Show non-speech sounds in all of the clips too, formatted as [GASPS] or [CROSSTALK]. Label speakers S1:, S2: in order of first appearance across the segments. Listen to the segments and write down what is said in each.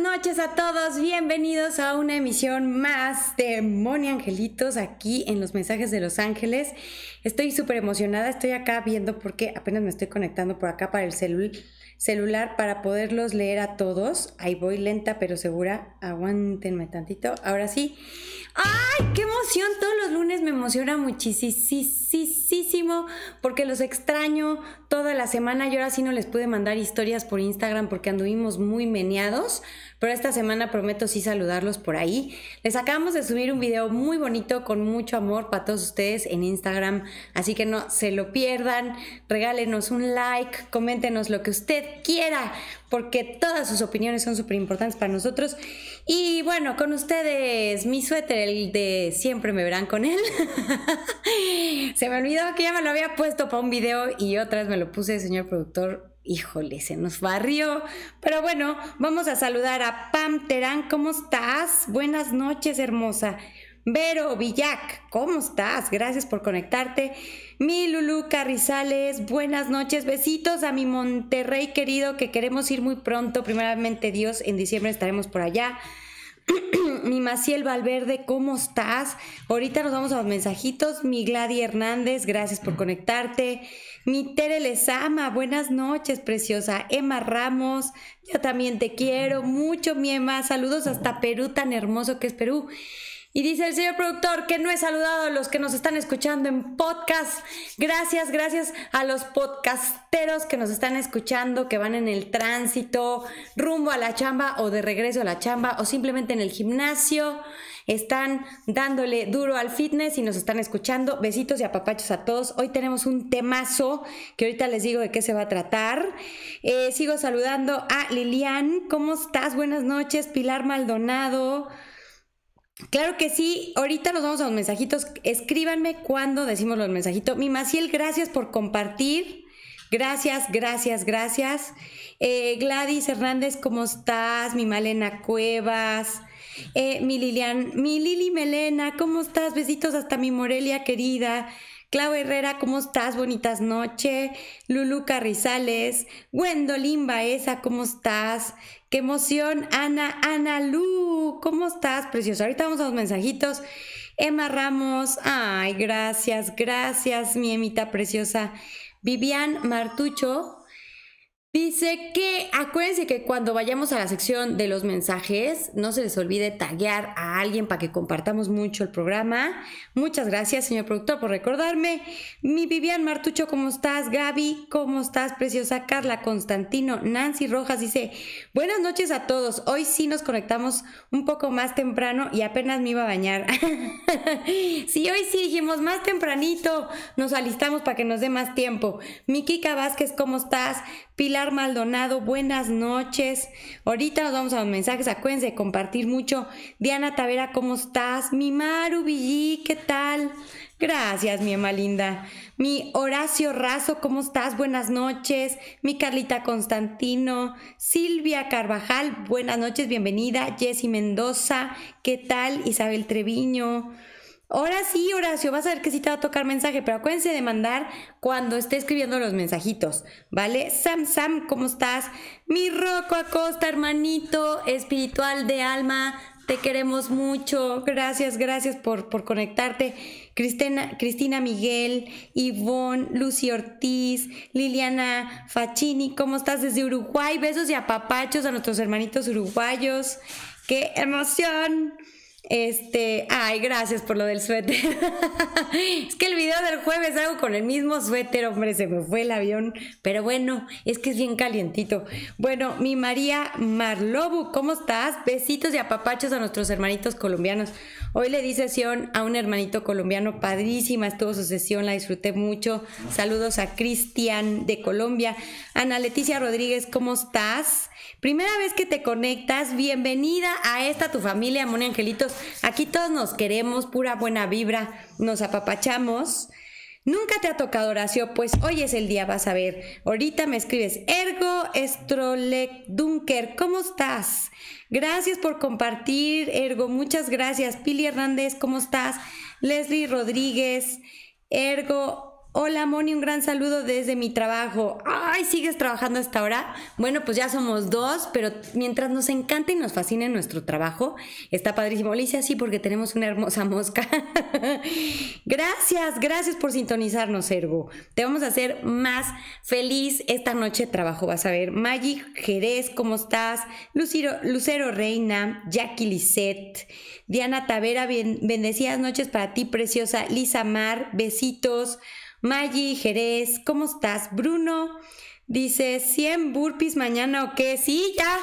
S1: noches a todos, bienvenidos a una emisión más de Moni Angelitos aquí en los mensajes de Los Ángeles. Estoy súper emocionada, estoy acá viendo porque apenas me estoy conectando por acá para el celular para poderlos leer a todos. Ahí voy lenta pero segura, aguántenme tantito. Ahora sí, ¡Ay, qué emoción! Todos los lunes me emociona muchísimo porque los extraño toda la semana. Yo ahora sí no les pude mandar historias por Instagram porque anduvimos muy meneados, pero esta semana prometo sí saludarlos por ahí. Les acabamos de subir un video muy bonito con mucho amor para todos ustedes en Instagram, así que no se lo pierdan. Regálenos un like, coméntenos lo que usted quiera porque todas sus opiniones son súper importantes para nosotros. Y bueno, con ustedes, mi suéter, el de siempre me verán con él. [LAUGHS] se me olvidó que ya me lo había puesto para un video y otras me lo puse, señor productor. Híjole, se nos barrió. Pero bueno, vamos a saludar a Pam Terán. ¿Cómo estás? Buenas noches, hermosa. Vero Villac, ¿cómo estás? Gracias por conectarte. Mi Lulu Carrizales, buenas noches, besitos a mi Monterrey querido que queremos ir muy pronto, primeramente Dios, en diciembre estaremos por allá. [CLEARS THROAT] mi Maciel Valverde, ¿cómo estás? Ahorita nos vamos a los mensajitos. Mi Gladi Hernández, gracias por conectarte. Mi Tere Lezama, buenas noches, preciosa. Emma Ramos, yo también te quiero mucho, mi Emma. Saludos hasta Perú, tan hermoso que es Perú. Y dice el señor productor que no he saludado a los que nos están escuchando en podcast. Gracias, gracias a los podcasteros que nos están escuchando, que van en el tránsito, rumbo a la chamba o de regreso a la chamba o simplemente en el gimnasio. Están dándole duro al fitness y nos están escuchando. Besitos y apapachos a todos. Hoy tenemos un temazo que ahorita les digo de qué se va a tratar. Eh, sigo saludando a Lilian. ¿Cómo estás? Buenas noches. Pilar Maldonado. Claro que sí, ahorita nos vamos a los mensajitos. Escríbanme cuando decimos los mensajitos. Mi Maciel, gracias por compartir. Gracias, gracias, gracias. Eh, Gladys Hernández, ¿cómo estás? Mi Malena Cuevas. Eh, mi Lilian, mi Lili Melena, ¿cómo estás? Besitos hasta mi Morelia querida. Clau Herrera, ¿cómo estás? Bonitas noches. Lulu Carrizales, Gwendolyn Baeza, ¿cómo estás? Qué emoción, Ana, Ana Lu, ¿cómo estás, preciosa? Ahorita vamos a los mensajitos. Emma Ramos, ay, gracias, gracias, mi emita preciosa. Vivian Martucho, Dice que acuérdense que cuando vayamos a la sección de los mensajes, no se les olvide taguear a alguien para que compartamos mucho el programa. Muchas gracias, señor productor, por recordarme. Mi Vivian Martucho, ¿cómo estás? Gaby, ¿cómo estás, preciosa? Carla Constantino, Nancy Rojas dice, buenas noches a todos. Hoy sí nos conectamos un poco más temprano y apenas me iba a bañar. [LAUGHS] sí, hoy sí dijimos más tempranito, nos alistamos para que nos dé más tiempo. Mi Kika Vázquez, ¿cómo estás? Pilar Maldonado, buenas noches. Ahorita nos vamos a los mensajes, acuérdense de compartir mucho. Diana Tavera, ¿cómo estás? Mi Maru Villí, ¿qué tal? Gracias, mi Emma linda. Mi Horacio Razo, ¿cómo estás? Buenas noches. Mi Carlita Constantino, Silvia Carvajal, buenas noches, bienvenida. Jessy Mendoza, ¿qué tal? Isabel Treviño. Ahora sí, Horacio, vas a ver que sí te va a tocar mensaje, pero acuérdense de mandar cuando esté escribiendo los mensajitos, ¿vale? Sam, Sam, ¿cómo estás? Mi roco Acosta, hermanito espiritual de alma, te queremos mucho. Gracias, gracias por, por conectarte. Cristina, Cristina Miguel, Ivonne, Lucy Ortiz, Liliana Facchini, ¿cómo estás desde Uruguay? Besos y apapachos a nuestros hermanitos uruguayos. ¡Qué emoción! Este, ay, gracias por lo del suéter. [LAUGHS] es que el video del jueves hago con el mismo suéter, hombre, se me fue el avión. Pero bueno, es que es bien calientito. Bueno, mi María Marlobu, ¿cómo estás? Besitos y apapachos a nuestros hermanitos colombianos. Hoy le di sesión a un hermanito colombiano padrísima, estuvo su sesión, la disfruté mucho. Saludos a Cristian de Colombia. Ana Leticia Rodríguez, ¿cómo estás? Primera vez que te conectas, bienvenida a esta tu familia, Moni Angelitos. Aquí todos nos queremos, pura buena vibra, nos apapachamos. Nunca te ha tocado Horacio, pues hoy es el día, vas a ver. Ahorita me escribes, Ergo Strolek Dunker, ¿cómo estás? Gracias por compartir, Ergo, muchas gracias. Pili Hernández, ¿cómo estás? Leslie Rodríguez, Ergo Hola Moni, un gran saludo desde mi trabajo. Ay, ¿sigues trabajando hasta ahora? Bueno, pues ya somos dos, pero mientras nos encanta y nos fascine nuestro trabajo, está padrísimo. Alicia, sí, porque tenemos una hermosa mosca. [LAUGHS] gracias, gracias por sintonizarnos, Ergo. Te vamos a hacer más feliz esta noche de trabajo, vas a ver. Magic Jerez, ¿cómo estás? Lucero, Lucero Reina, Jackie Lisette, Diana Tavera, bien, bendecidas noches para ti, preciosa. Lisa Mar, besitos. Maggie, Jerez, ¿cómo estás? Bruno dice, 100 burpees mañana o qué? Sí, ya.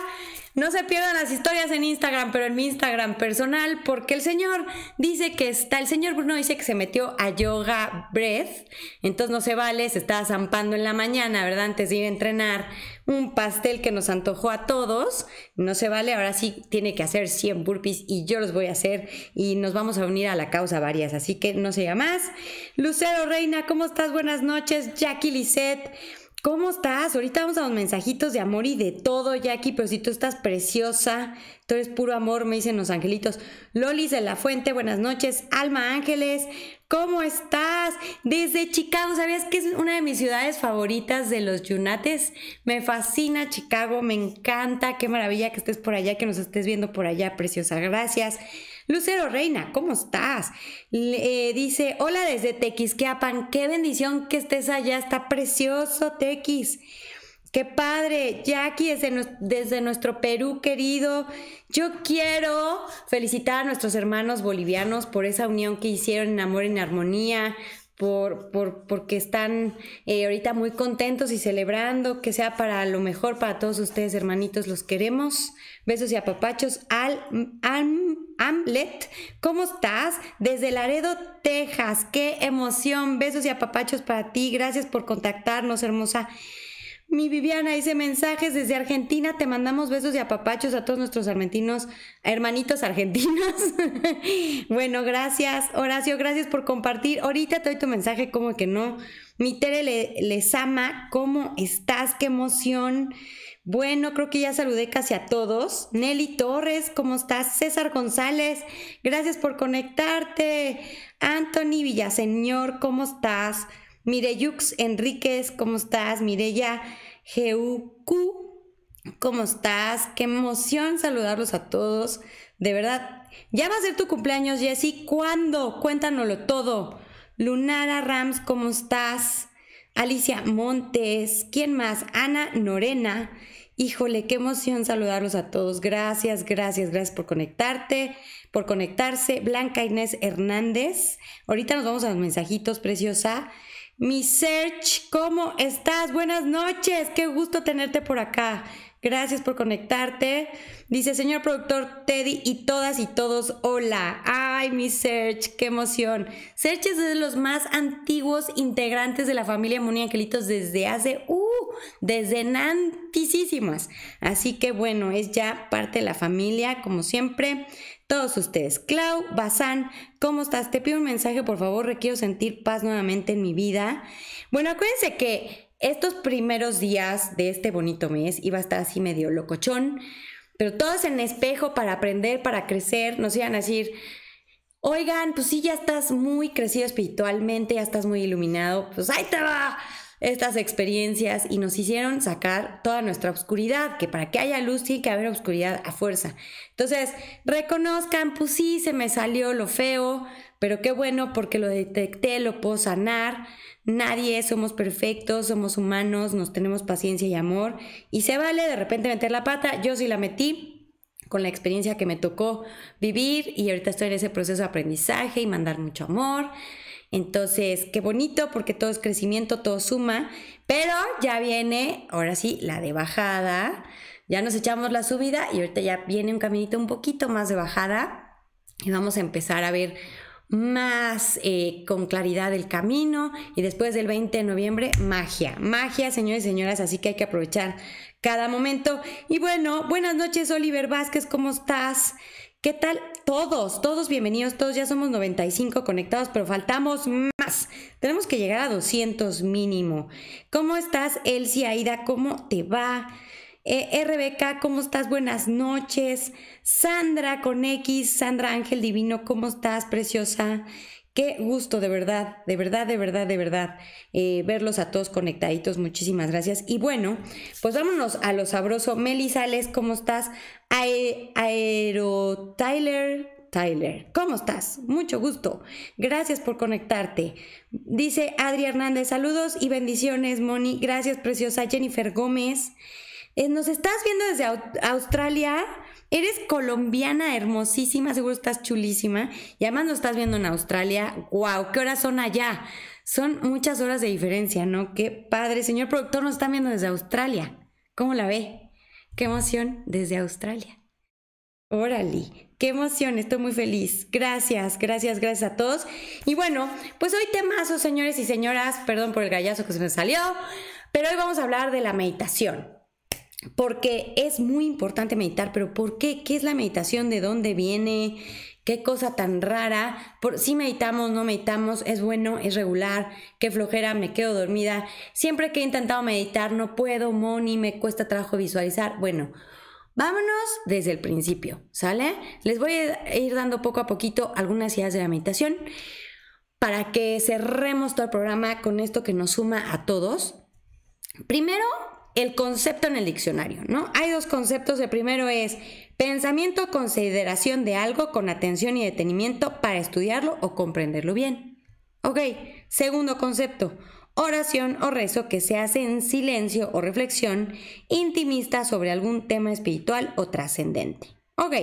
S1: No se pierdan las historias en Instagram, pero en mi Instagram personal, porque el señor dice que está, el señor Bruno dice que se metió a yoga breath, entonces no se vale, se está zampando en la mañana, ¿verdad? Antes de ir a entrenar, un pastel que nos antojó a todos, no se vale, ahora sí tiene que hacer 100 burpees y yo los voy a hacer y nos vamos a unir a la causa varias, así que no se más. Lucero Reina, ¿cómo estás? Buenas noches. Jackie Lisette. ¿Cómo estás? Ahorita vamos a los mensajitos de amor y de todo, Jackie, pero si tú estás preciosa, tú eres puro amor, me dicen los angelitos. Lolis de la Fuente, buenas noches. Alma Ángeles, ¿cómo estás? Desde Chicago, ¿sabías que es una de mis ciudades favoritas de los Yunates? Me fascina Chicago, me encanta, qué maravilla que estés por allá, que nos estés viendo por allá, preciosa. Gracias. Lucero Reina, ¿cómo estás? Le, eh, dice, hola desde Tequisqueapan, qué bendición que estés allá, está precioso Tequis. Qué padre, Jackie desde, desde, nuestro Perú querido. Yo quiero felicitar a nuestros hermanos bolivianos por esa unión que hicieron en amor y en armonía, por, porque están eh, ahorita muy contentos y celebrando, que sea para lo mejor para todos ustedes, hermanitos, los queremos. Besos y apapachos al, Amlet. ¿Cómo estás? Desde Laredo, Texas. ¡Qué emoción! Besos y apapachos para ti. Gracias por contactarnos, hermosa. Mi Viviana dice mensajes desde Argentina. Te mandamos besos y apapachos a todos nuestros argentinos, hermanitos argentinos. [LAUGHS] bueno, gracias, Horacio. Gracias por compartir. Ahorita te doy tu mensaje, como que no. Mi Tere les ama. ¿Cómo estás? ¡Qué emoción! Bueno, creo que ya saludé casi a todos. Nelly Torres, ¿cómo estás? César González, gracias por conectarte. Anthony Villaseñor, ¿cómo estás? Mireyux Enríquez, ¿cómo estás? Mireya GUQ, ¿cómo estás? Qué emoción saludarlos a todos. De verdad, ya va a ser tu cumpleaños, Jessy. ¿Cuándo? Cuéntanoslo todo. Lunara Rams, ¿cómo estás? Alicia Montes, ¿quién más? Ana Norena. Híjole, qué emoción saludarlos a todos. Gracias, gracias, gracias por conectarte, por conectarse. Blanca Inés Hernández. Ahorita nos vamos a los mensajitos, preciosa. Mi Search, ¿cómo estás? Buenas noches, qué gusto tenerte por acá. Gracias por conectarte. Dice, señor productor Teddy y todas y todos, hola. Ay, mi Serge, qué emoción. Serge es de los más antiguos integrantes de la familia Muni desde hace, uh, desde nantisísimas. Así que bueno, es ya parte de la familia, como siempre. Todos ustedes, Clau, Bazán, ¿cómo estás? Te pido un mensaje, por favor, requiero sentir paz nuevamente en mi vida. Bueno, acuérdense que estos primeros días de este bonito mes iba a estar así medio locochón pero todos en espejo para aprender, para crecer, nos iban a decir, oigan, pues sí, ya estás muy crecido espiritualmente, ya estás muy iluminado, pues ahí te va estas experiencias y nos hicieron sacar toda nuestra oscuridad, que para que haya luz tiene que haber oscuridad a fuerza. Entonces, reconozcan, pues sí, se me salió lo feo, pero qué bueno porque lo detecté, lo puedo sanar, Nadie somos perfectos, somos humanos, nos tenemos paciencia y amor y se vale de repente meter la pata. Yo sí la metí con la experiencia que me tocó vivir y ahorita estoy en ese proceso de aprendizaje y mandar mucho amor. Entonces, qué bonito porque todo es crecimiento, todo suma, pero ya viene, ahora sí, la de bajada. Ya nos echamos la subida y ahorita ya viene un caminito un poquito más de bajada y vamos a empezar a ver más eh, con claridad el camino y después del 20 de noviembre, magia, magia, señores y señoras, así que hay que aprovechar cada momento. Y bueno, buenas noches, Oliver Vázquez, ¿cómo estás? ¿Qué tal? Todos, todos bienvenidos, todos ya somos 95 conectados, pero faltamos más. Tenemos que llegar a 200 mínimo. ¿Cómo estás, Elsie Aida? ¿Cómo te va? Eh, Rebeca, ¿cómo estás? Buenas noches. Sandra con X, Sandra Ángel Divino, ¿cómo estás, preciosa? Qué gusto, de verdad, de verdad, de verdad, de verdad, eh, verlos a todos conectaditos. Muchísimas gracias. Y bueno, pues vámonos a lo sabroso. Meli Sales, ¿cómo estás? aero Tyler, Tyler, ¿cómo estás? Mucho gusto. Gracias por conectarte. Dice Adri Hernández, saludos y bendiciones, Moni. Gracias, preciosa. Jennifer Gómez. Eh, nos estás viendo desde Australia. Eres colombiana hermosísima, seguro estás chulísima. Y además nos estás viendo en Australia. ¡Wow! ¿Qué horas son allá? Son muchas horas de diferencia, ¿no? Qué padre. Señor productor, nos está viendo desde Australia. ¿Cómo la ve? Qué emoción desde Australia. Órale, qué emoción, estoy muy feliz. Gracias, gracias, gracias a todos. Y bueno, pues hoy temazo, señores y señoras, perdón por el gallazo que se me salió, pero hoy vamos a hablar de la meditación porque es muy importante meditar, pero ¿por qué? ¿Qué es la meditación? ¿De dónde viene? ¿Qué cosa tan rara? Por, si meditamos, no meditamos, es bueno, es regular, qué flojera, me quedo dormida. Siempre que he intentado meditar, no puedo, Moni, me cuesta trabajo visualizar. Bueno, vámonos desde el principio, ¿sale? Les voy a ir dando poco a poquito algunas ideas de la meditación para que cerremos todo el programa con esto que nos suma a todos. Primero, el concepto en el diccionario, ¿no? Hay dos conceptos. El primero es pensamiento o consideración de algo con atención y detenimiento para estudiarlo o comprenderlo bien. Ok, segundo concepto, oración o rezo que se hace en silencio o reflexión intimista sobre algún tema espiritual o trascendente. Ok.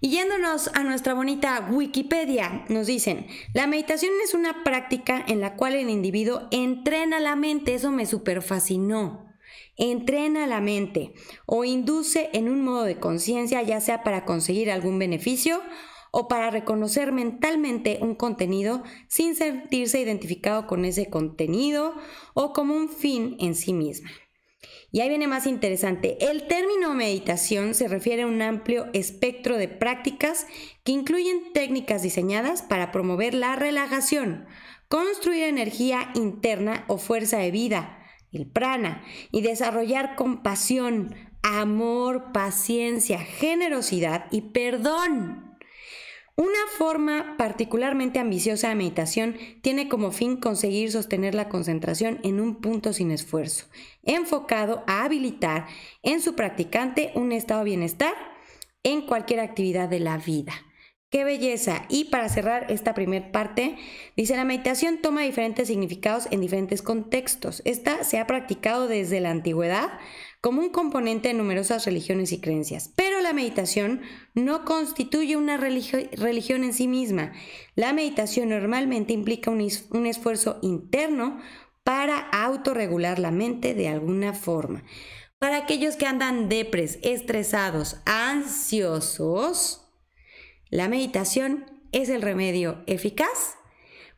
S1: Y yéndonos a nuestra bonita Wikipedia, nos dicen, la meditación es una práctica en la cual el individuo entrena la mente, eso me super fascinó entrena la mente o induce en un modo de conciencia, ya sea para conseguir algún beneficio o para reconocer mentalmente un contenido sin sentirse identificado con ese contenido o como un fin en sí misma. Y ahí viene más interesante. El término meditación se refiere a un amplio espectro de prácticas que incluyen técnicas diseñadas para promover la relajación, construir energía interna o fuerza de vida, el prana, y desarrollar compasión, amor, paciencia, generosidad y perdón. Una forma particularmente ambiciosa de meditación tiene como fin conseguir sostener la concentración en un punto sin esfuerzo, enfocado a habilitar en su practicante un estado de bienestar en cualquier actividad de la vida. Qué belleza. Y para cerrar esta primera parte, dice la meditación toma diferentes significados en diferentes contextos. Esta se ha practicado desde la antigüedad como un componente de numerosas religiones y creencias, pero la meditación no constituye una religión en sí misma. La meditación normalmente implica un, un esfuerzo interno para autorregular la mente de alguna forma. Para aquellos que andan depres, estresados, ansiosos, la meditación es el remedio eficaz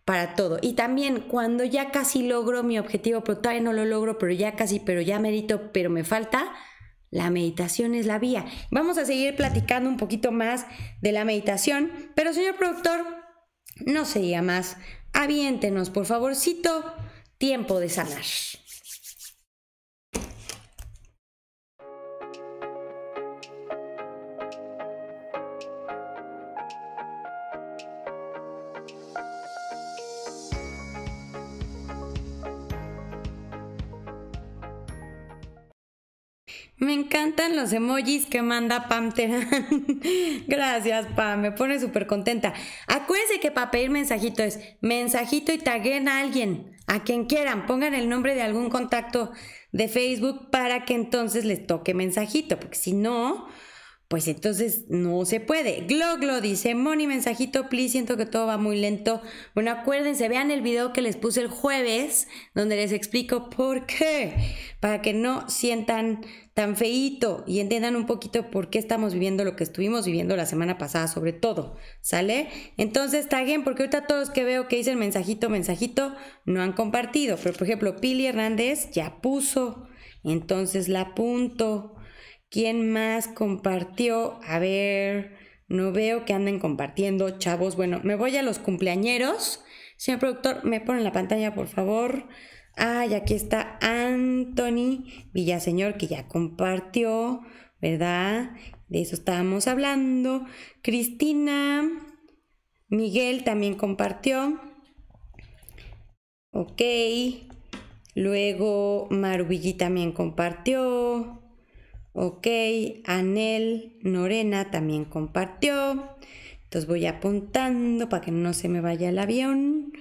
S1: para todo. Y también cuando ya casi logro mi objetivo, pero todavía no lo logro, pero ya casi, pero ya medito, pero me falta, la meditación es la vía. Vamos a seguir platicando un poquito más de la meditación, pero señor productor, no se diga más. Aviéntenos, por favorcito, tiempo de sanar. encantan los emojis que manda Pam [LAUGHS] Gracias, Pam, me pone súper contenta. Acuérdense que para pedir mensajito es mensajito y taguen a alguien, a quien quieran. Pongan el nombre de algún contacto de Facebook para que entonces les toque mensajito, porque si no, pues entonces no se puede. Gloglo dice, Moni, mensajito, please, siento que todo va muy lento. Bueno, acuérdense, vean el video que les puse el jueves, donde les explico por qué, para que no sientan tan y entiendan un poquito por qué estamos viviendo lo que estuvimos viviendo la semana pasada, sobre todo, ¿sale? Entonces bien porque ahorita todos los que veo que dicen mensajito, mensajito, no han compartido. Pero por ejemplo, Pili Hernández ya puso, entonces la apunto. ¿Quién más compartió? A ver, no veo que anden compartiendo, chavos. Bueno, me voy a los cumpleañeros. Señor productor, me ponen la pantalla, por favor y aquí está Anthony Villaseñor, que ya compartió, ¿verdad? De eso estábamos hablando. Cristina Miguel también compartió. Ok. Luego Marubillí también compartió. Ok, Anel Norena también compartió. Entonces voy apuntando para que no se me vaya el avión.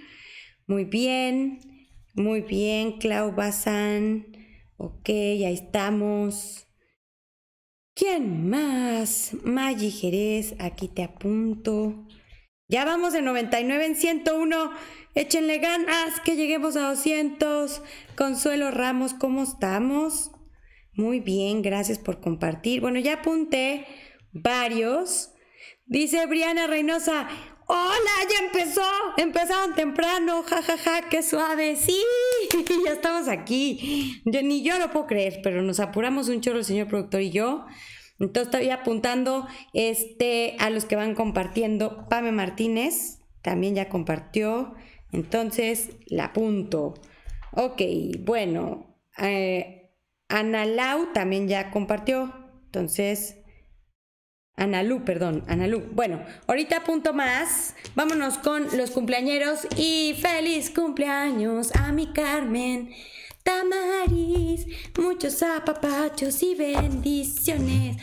S1: Muy bien. Muy bien, Clau Bazán. Ok, ahí estamos. ¿Quién más? Maggi Jerez, aquí te apunto. Ya vamos de 99 en 101. Échenle ganas que lleguemos a 200. Consuelo Ramos, ¿cómo estamos? Muy bien, gracias por compartir. Bueno, ya apunté varios. Dice Briana Reynosa, ¡Hola! ¡Ya empezó! Empezaron temprano, jajaja, ja, ja, qué suave. Sí, [LAUGHS] ya estamos aquí. Yo, ni yo lo puedo creer, pero nos apuramos un chorro el señor productor y yo. Entonces estoy apuntando este, a los que van compartiendo. Pame Martínez también ya compartió. Entonces la apunto. Ok, bueno. Eh, Ana Lau también ya compartió. Entonces Analú, perdón, Analú. Bueno, ahorita punto más. Vámonos con los cumpleañeros y feliz cumpleaños a mi Carmen. Maris, muchos apapachos y bendiciones.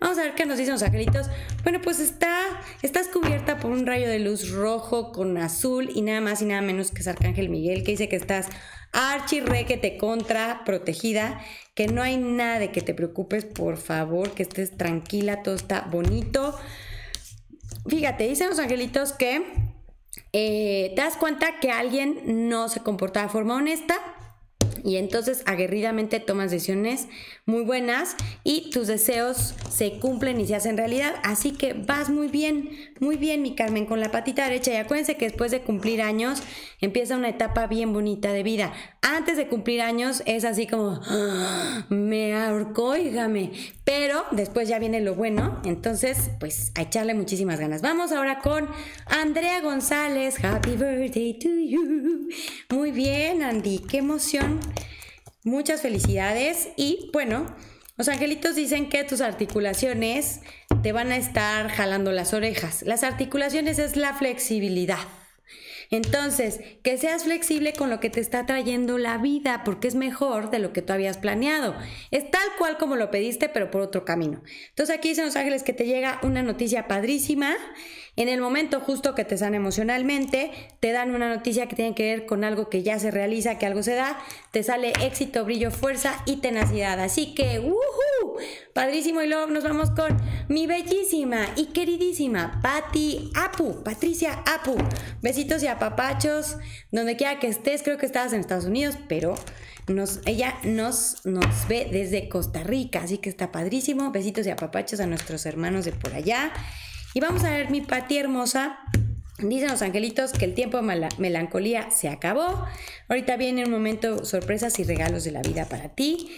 S1: Vamos a ver qué nos dicen los angelitos. Bueno, pues está, estás cubierta por un rayo de luz rojo con azul y nada más y nada menos que es Arcángel Miguel, que dice que estás Re que te contra protegida, que no hay nada de que te preocupes, por favor, que estés tranquila, todo está bonito. Fíjate, dicen los angelitos que eh, te das cuenta que alguien no se comporta de forma honesta y entonces aguerridamente tomas decisiones muy buenas y tus deseos se cumplen y se hacen realidad. Así que vas muy bien, muy bien mi Carmen, con la patita derecha. Y acuérdense que después de cumplir años empieza una etapa bien bonita de vida. Antes de cumplir años es así como, ah, me ahorcó, Pero después ya viene lo bueno, entonces pues a echarle muchísimas ganas. Vamos ahora con Andrea González. Happy birthday to you. Muy bien, Andy, qué emoción Muchas felicidades y bueno, los angelitos dicen que tus articulaciones te van a estar jalando las orejas. Las articulaciones es la flexibilidad. Entonces, que seas flexible con lo que te está trayendo la vida, porque es mejor de lo que tú habías planeado. Es tal cual como lo pediste, pero por otro camino. Entonces aquí dicen los ángeles que te llega una noticia padrísima en el momento justo que te sana emocionalmente, te dan una noticia que tiene que ver con algo que ya se realiza, que algo se da, te sale éxito, brillo, fuerza y tenacidad. Así que, ¡wuhú! Padrísimo y luego nos vamos con mi bellísima y queridísima Patti Apu, Patricia Apu. Besitos y apapachos, donde quiera que estés, creo que estabas en Estados Unidos, pero nos, ella nos, nos ve desde Costa Rica, así que está padrísimo. Besitos y apapachos a nuestros hermanos de por allá. Y vamos a ver mi patía hermosa. Dicen los angelitos que el tiempo de melancolía se acabó. Ahorita viene un momento sorpresas y regalos de la vida para ti.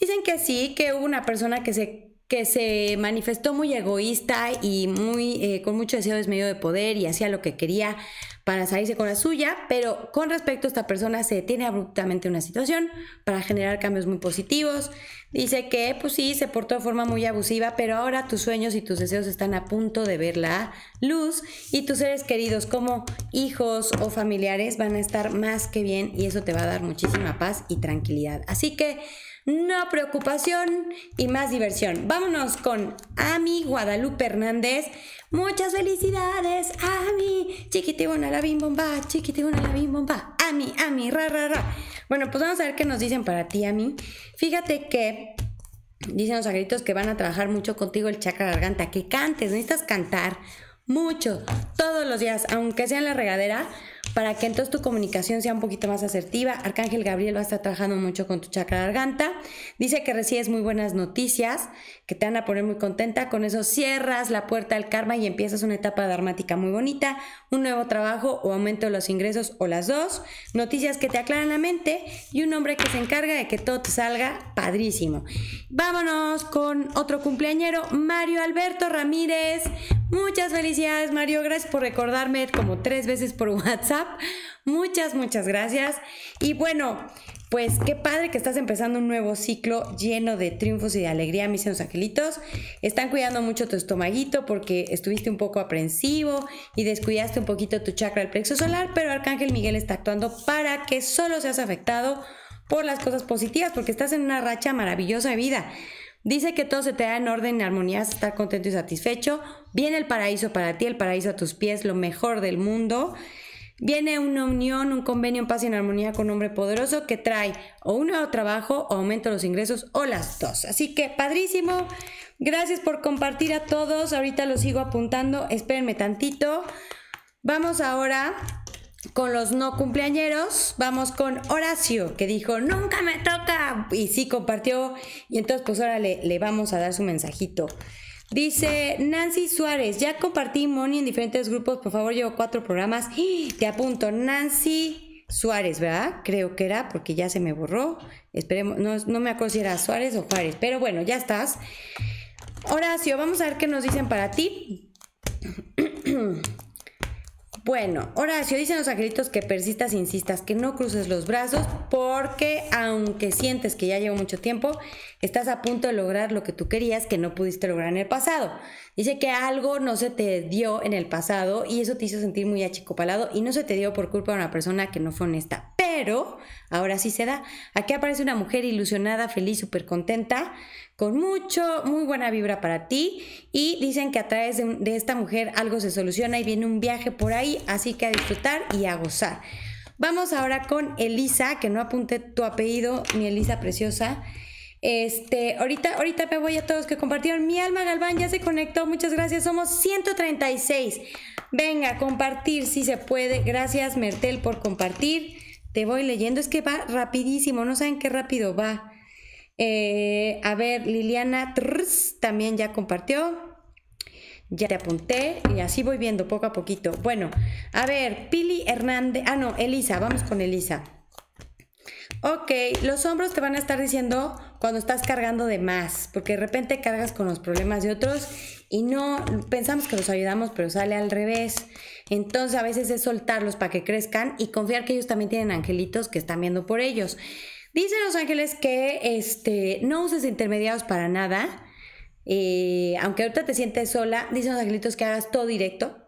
S1: Dicen que sí, que hubo una persona que se que se manifestó muy egoísta y muy eh, con mucho deseo desmedido de poder y hacía lo que quería para salirse con la suya, pero con respecto a esta persona se detiene abruptamente una situación para generar cambios muy positivos. Dice que pues sí, se portó de forma muy abusiva, pero ahora tus sueños y tus deseos están a punto de ver la luz y tus seres queridos como hijos o familiares van a estar más que bien y eso te va a dar muchísima paz y tranquilidad. Así que no preocupación y más diversión. Vámonos con Ami Guadalupe Hernández. Muchas felicidades, Ami. Chiquitibona la bimbomba, bomba, chiquitibona la bim Ami, Ami, ra, ra, ra. Bueno, pues vamos a ver qué nos dicen para ti, Ami. Fíjate que dicen los agritos que van a trabajar mucho contigo el chakra garganta, que cantes, necesitas cantar mucho, todos los días, aunque sea en la regadera para que entonces tu comunicación sea un poquito más asertiva. Arcángel Gabriel va a estar trabajando mucho con tu chakra garganta. Dice que recibes muy buenas noticias, que te van a poner muy contenta. Con eso cierras la puerta al karma y empiezas una etapa dramática muy bonita, un nuevo trabajo o aumento de los ingresos o las dos. Noticias que te aclaran la mente y un hombre que se encarga de que todo te salga padrísimo. Vámonos con otro cumpleañero, Mario Alberto Ramírez. Muchas felicidades, Mario. Gracias por recordarme como tres veces por [LAUGHS] WhatsApp. [LAUGHS] Muchas, muchas gracias. Y bueno, pues qué padre que estás empezando un nuevo ciclo lleno de triunfos y de alegría, mis angelitos. Están cuidando mucho tu estomaguito porque estuviste un poco aprensivo y descuidaste un poquito tu chakra del plexo solar, pero Arcángel Miguel está actuando para que solo seas afectado por las cosas positivas, porque estás en una racha maravillosa de vida. Dice que todo se te da en orden, en armonía, estar contento y satisfecho. Viene el paraíso para ti, el paraíso a tus pies, lo mejor del mundo. Viene una unión, un convenio en paz y en armonía con un hombre poderoso que trae o un nuevo trabajo o aumento de los ingresos o las dos. Así que padrísimo. Gracias por compartir a todos. Ahorita los sigo apuntando. Espérenme tantito. Vamos ahora con los no cumpleañeros, vamos con Horacio, que dijo, nunca me toca. Y sí compartió. Y entonces, pues ahora le, le vamos a dar su mensajito. Dice Nancy Suárez, ya compartí Money en diferentes grupos, por favor, llevo cuatro programas. ¡Ah! Te apunto, Nancy Suárez, ¿verdad? Creo que era, porque ya se me borró. Esperemos, no, no me acuerdo si era Suárez o Juárez, pero bueno, ya estás. Horacio, vamos a ver qué nos dicen para ti. [CLEARS THROAT] Bueno, Horacio, dicen los angelitos que persistas, e insistas, que no cruces los brazos, porque aunque sientes que ya llevo mucho tiempo, estás a punto de lograr lo que tú querías que no pudiste lograr en el pasado. Dice que algo no se te dio en el pasado y eso te hizo sentir muy achicopalado y no se te dio por culpa de una persona que no fue honesta. Pero ahora sí se da. Aquí aparece una mujer ilusionada, feliz, súper contenta, con mucho, muy buena vibra para ti. Y dicen que a través de, de esta mujer algo se soluciona y viene un viaje por ahí, así que a disfrutar y a gozar. Vamos ahora con Elisa, que no apunte tu apellido, mi Elisa preciosa. Este, ahorita, ahorita me voy a todos que compartieron. Mi alma Galván ya se conectó. Muchas gracias. Somos 136. Venga, compartir si se puede. Gracias, Mertel, por compartir. Te voy leyendo. Es que va rapidísimo. No saben qué rápido va. Eh, a ver, Liliana también ya compartió. Ya te apunté y así voy viendo poco a poquito. Bueno, a ver, Pili Hernández. Ah, no, Elisa. Vamos con Elisa. Ok, los hombros te van a estar diciendo cuando estás cargando de más, porque de repente cargas con los problemas de otros y no pensamos que los ayudamos, pero sale al revés. Entonces a veces es soltarlos para que crezcan y confiar que ellos también tienen angelitos que están viendo por ellos. Dicen los ángeles que este, no uses intermediarios para nada. Eh, aunque ahorita te sientes sola, dicen los angelitos que hagas todo directo,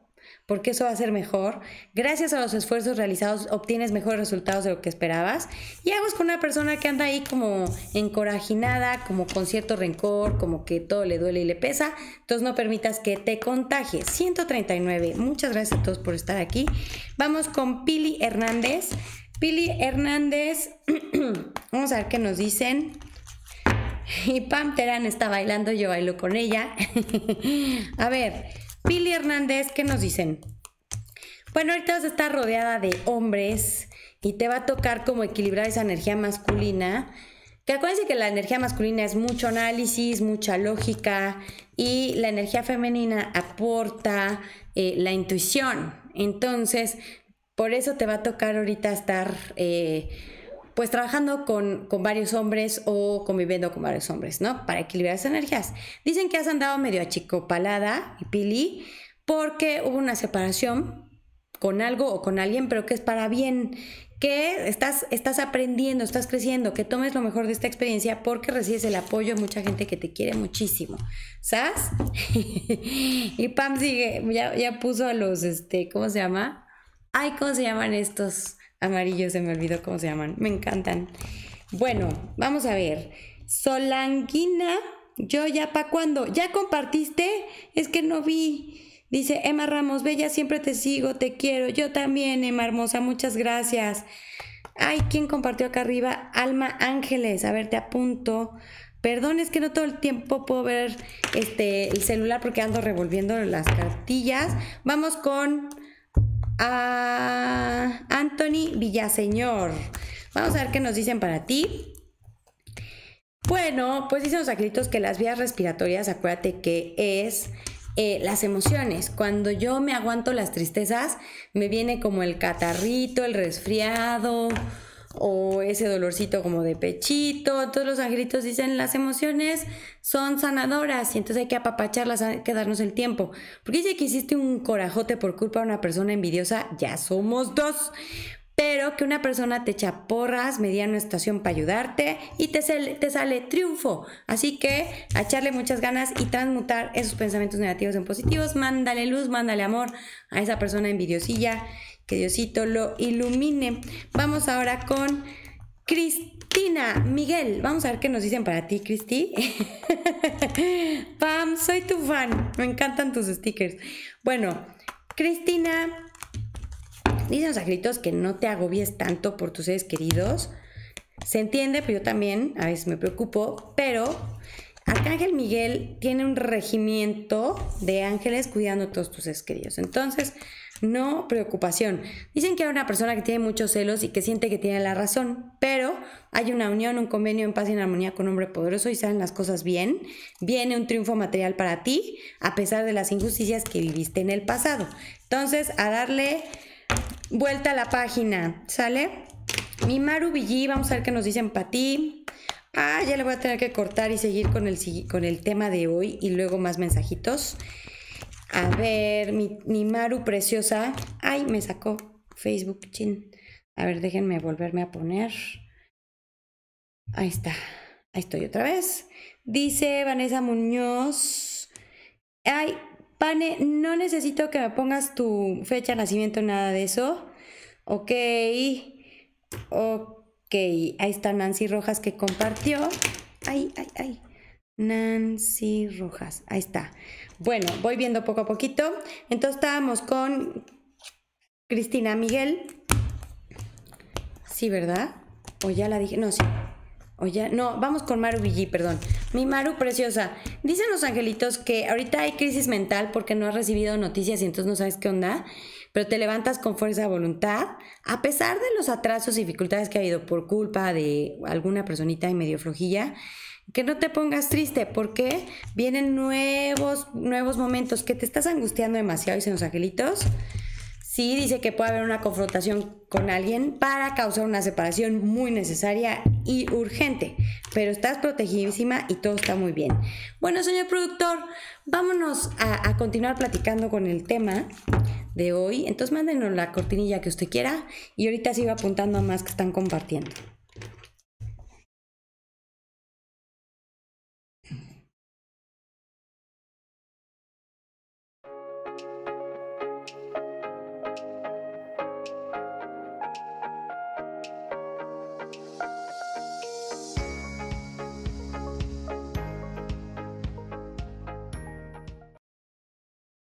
S1: porque eso va a ser mejor. Gracias a los esfuerzos realizados obtienes mejores resultados de lo que esperabas. Y hago con una persona que anda ahí como encorajinada, como con cierto rencor, como que todo le duele y le pesa. Entonces no permitas que te contagie. 139. Muchas gracias a todos por estar aquí. Vamos con Pili Hernández. Pili Hernández, [CLEARS THROAT] vamos a ver qué nos dicen. Y Pam Terán está bailando, yo bailo con ella. [LAUGHS] a ver. Pili Hernández, ¿qué nos dicen? Bueno, ahorita vas a estar rodeada de hombres y te va a tocar como equilibrar esa energía masculina. Que acuérdense que la energía masculina es mucho análisis, mucha lógica y la energía femenina aporta eh, la intuición. Entonces, por eso te va a tocar ahorita estar... Eh, pues trabajando con, varios hombres o conviviendo con varios hombres, ¿no? Para equilibrar esas energías. Dicen que has andado medio achicopalada y pili porque hubo una separación con algo o con alguien, pero que es para bien, que estás, estás aprendiendo, estás creciendo, que tomes lo mejor de esta experiencia porque recibes el apoyo de mucha gente que te quiere muchísimo. ¿Sabes? [LAUGHS] y Pam sigue, ya, puso a los, este, ¿cómo se llama? Ay, ¿cómo se llaman estos? amarillos, se me olvidó cómo se llaman, me encantan. Bueno, vamos a ver. Solanguina, yo ya pa' cuándo, ya compartiste, es que no vi. Dice Emma Ramos, Bella, siempre te sigo, te quiero. Yo también, Emma Hermosa, muchas gracias. Ay, ¿quién compartió acá arriba? Alma Ángeles, a ver, te apunto. Perdón, es que no todo el tiempo puedo ver este, el celular porque ando revolviendo las cartillas. Vamos con a Anthony Villaseñor. Vamos a ver qué nos dicen para ti. Bueno, pues dicen los acritos que las vías respiratorias, acuérdate que es eh, las emociones. Cuando yo me aguanto las tristezas, me viene como el catarrito, el resfriado, o ese dolorcito como de pechito. Todos los angelitos dicen las emociones son sanadoras y entonces hay que apapacharlas, hay que darnos el tiempo. Porque dice que hiciste un corajote por culpa de una persona envidiosa, ya somos dos. Pero que una persona te echa porras, una estación para ayudarte y te sale, te sale triunfo. Así que a echarle muchas ganas y transmutar esos pensamientos negativos en positivos. Mándale luz, mándale amor a esa persona envidiosilla que Diosito lo ilumine. Vamos ahora con Cristina Miguel. Vamos a ver qué nos dicen para ti, Cristi. [LAUGHS] Pam, soy tu fan. Me encantan tus stickers. Bueno, Cristina, dicen a gritos que no te agobies tanto por tus seres queridos. Se entiende, pero yo también a veces me preocupo, pero Arcángel Miguel tiene un regimiento de ángeles cuidando todos tus seres queridos. Entonces, no preocupación. Dicen que hay una persona que tiene muchos celos y que siente que tiene la razón, pero hay una unión, un convenio en paz y en armonía con un hombre poderoso y salen las cosas bien. Viene un triunfo material para ti, a pesar de las injusticias que viviste en el pasado. Entonces, a darle vuelta a la página, ¿sale? Mi Maru vamos a ver qué nos dicen para ti. Ah, ya le voy a tener que cortar y seguir con el, con el tema de hoy y luego más mensajitos. A ver, mi, Maru preciosa. Ay, me sacó Facebook, chin. A ver, déjenme volverme a poner. Ahí está. Ahí estoy otra vez. Dice Vanessa Muñoz. Ay, Pane, no necesito que me pongas tu fecha de nacimiento, nada de eso. Ok. Ok. Ahí está Nancy Rojas que compartió. Ay, ay, ay. Nancy Rojas. Ahí está. Bueno, voy viendo poco a poquito. Entonces estábamos con Cristina Miguel. Sí, ¿verdad? O ya la dije. No, sí. O ya. No, vamos con Maru Villí, perdón. Mi Maru preciosa. Dicen los angelitos que ahorita hay crisis mental porque no has recibido noticias y entonces no sabes qué onda. Pero te levantas con fuerza de voluntad. A pesar de los atrasos y dificultades que ha habido por culpa de alguna personita y medio flojilla que no te pongas triste, porque vienen nuevos, nuevos momentos, que te estás angustiando demasiado, dicen los angelitos. Sí, dice que puede haber una confrontación con alguien para causar una separación muy necesaria y urgente, pero estás protegidísima y todo está muy bien. Bueno, señor productor, vámonos a, a continuar platicando con el tema de hoy. Entonces mándenos la cortinilla que usted quiera y ahorita sigo apuntando a más que están compartiendo.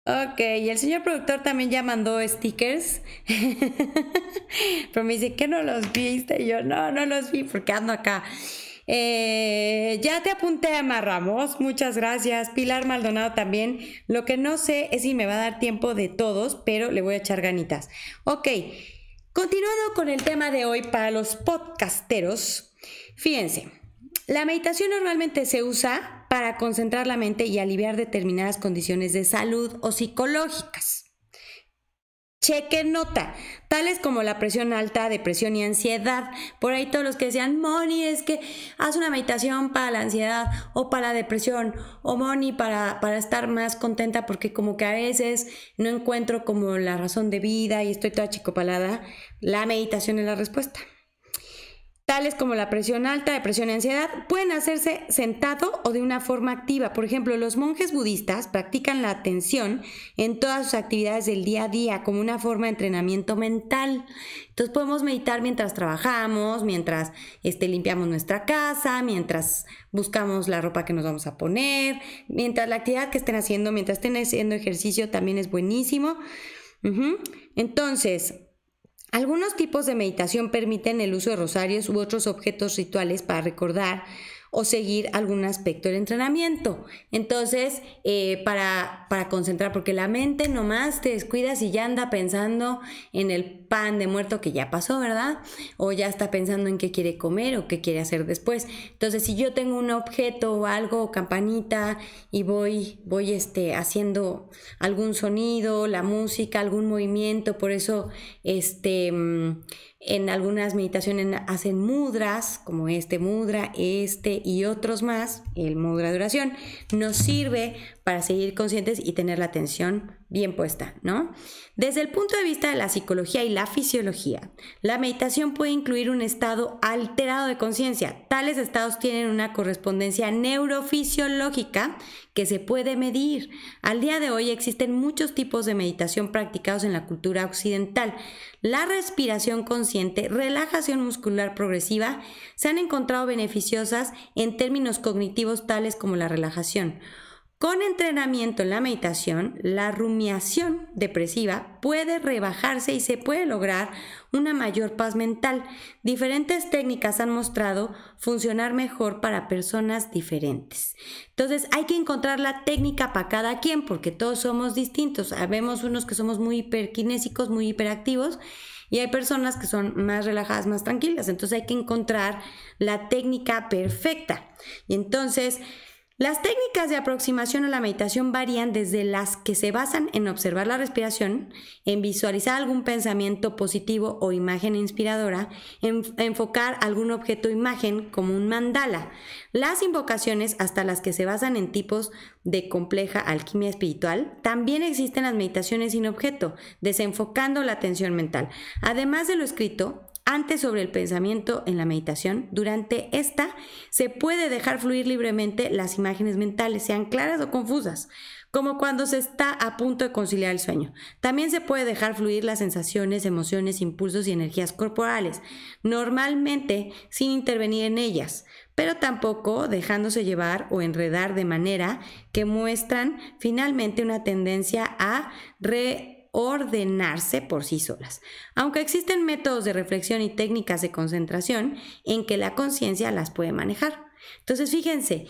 S1: Ok, y el señor productor también ya mandó stickers. [LAUGHS] Pero me dice, ¿qué no los viste? Y yo, no, no los vi porque ando acá. Eh, ya te apunté a Ramos, muchas gracias. Pilar Maldonado también. Lo que no sé es si me va a dar tiempo de todos, pero le voy a echar ganitas. Ok, continuando con el tema de hoy para los podcasteros. Fíjense, la meditación normalmente se usa para concentrar la mente y aliviar determinadas condiciones de salud o psicológicas. Cheque nota, tales como la presión alta, depresión y ansiedad. Por ahí todos los que decían, Moni, es que haz una meditación para la ansiedad o para la depresión, o Moni, para, para estar más contenta porque como que a veces no encuentro como la razón de vida y estoy toda chicopalada. La meditación es la respuesta tales como la presión alta, depresión y ansiedad, pueden hacerse sentado o de una forma activa. Por ejemplo, los monjes budistas practican la atención en todas sus actividades del día a día como una forma de entrenamiento mental. Entonces podemos meditar mientras trabajamos, mientras este, limpiamos nuestra casa, mientras buscamos la ropa que nos vamos a poner, mientras la actividad que estén haciendo, mientras estén haciendo ejercicio también es buenísimo. Entonces, algunos tipos de meditación permiten el uso de rosarios u otros objetos rituales para recordar o seguir algún aspecto del entrenamiento. Entonces, eh, para, concentrar, porque la mente nomás te descuidas y ya anda pensando en el pan de muerto que ya pasó, ¿verdad? O ya está pensando en qué quiere comer o qué quiere hacer después. Entonces, si yo tengo un objeto o algo, campanita, y voy, voy este, haciendo algún sonido, la música, algún movimiento, por eso, este, mm, en algunas meditaciones hacen mudras, como este mudra, este y otros más, el mudra de oración, nos sirve para seguir conscientes y tener la atención bien puesta, ¿no? Desde el punto de vista de la psicología y la fisiología, la meditación puede incluir un estado alterado de conciencia. Tales estados tienen una correspondencia neurofisiológica que se puede medir. Al día de hoy existen muchos tipos de meditación practicados en la cultura occidental. La respiración consciente, relajación muscular progresiva, se han encontrado beneficiosas en términos cognitivos tales como la relajación. Con entrenamiento en la meditación, la rumiación depresiva puede rebajarse y se puede lograr una mayor paz mental. Diferentes técnicas han mostrado funcionar mejor para personas diferentes. Entonces hay que encontrar la técnica para cada quien porque todos somos distintos. Habemos unos que somos muy hiperkinésicos, muy hiperactivos y hay personas que son más relajadas, más tranquilas. Entonces hay que encontrar la técnica perfecta. Y entonces las técnicas de aproximación a la meditación varían desde las que se basan en observar la respiración, en visualizar algún pensamiento positivo o imagen inspiradora, en enfocar algún objeto o imagen como un mandala, las invocaciones hasta las que se basan en tipos de compleja alquimia espiritual. También existen las meditaciones sin objeto, desenfocando la atención mental. Además de lo escrito, antes sobre el pensamiento en la meditación. Durante esta se puede dejar fluir libremente las imágenes mentales, sean claras o confusas, como cuando se está a punto de conciliar el sueño. También se puede dejar fluir las sensaciones, emociones, impulsos y energías corporales, normalmente sin intervenir en ellas, pero tampoco dejándose llevar o enredar de manera que muestran finalmente una tendencia a re ordenarse por sí solas, aunque existen métodos de reflexión y técnicas de concentración en que la conciencia las puede manejar. Entonces, fíjense,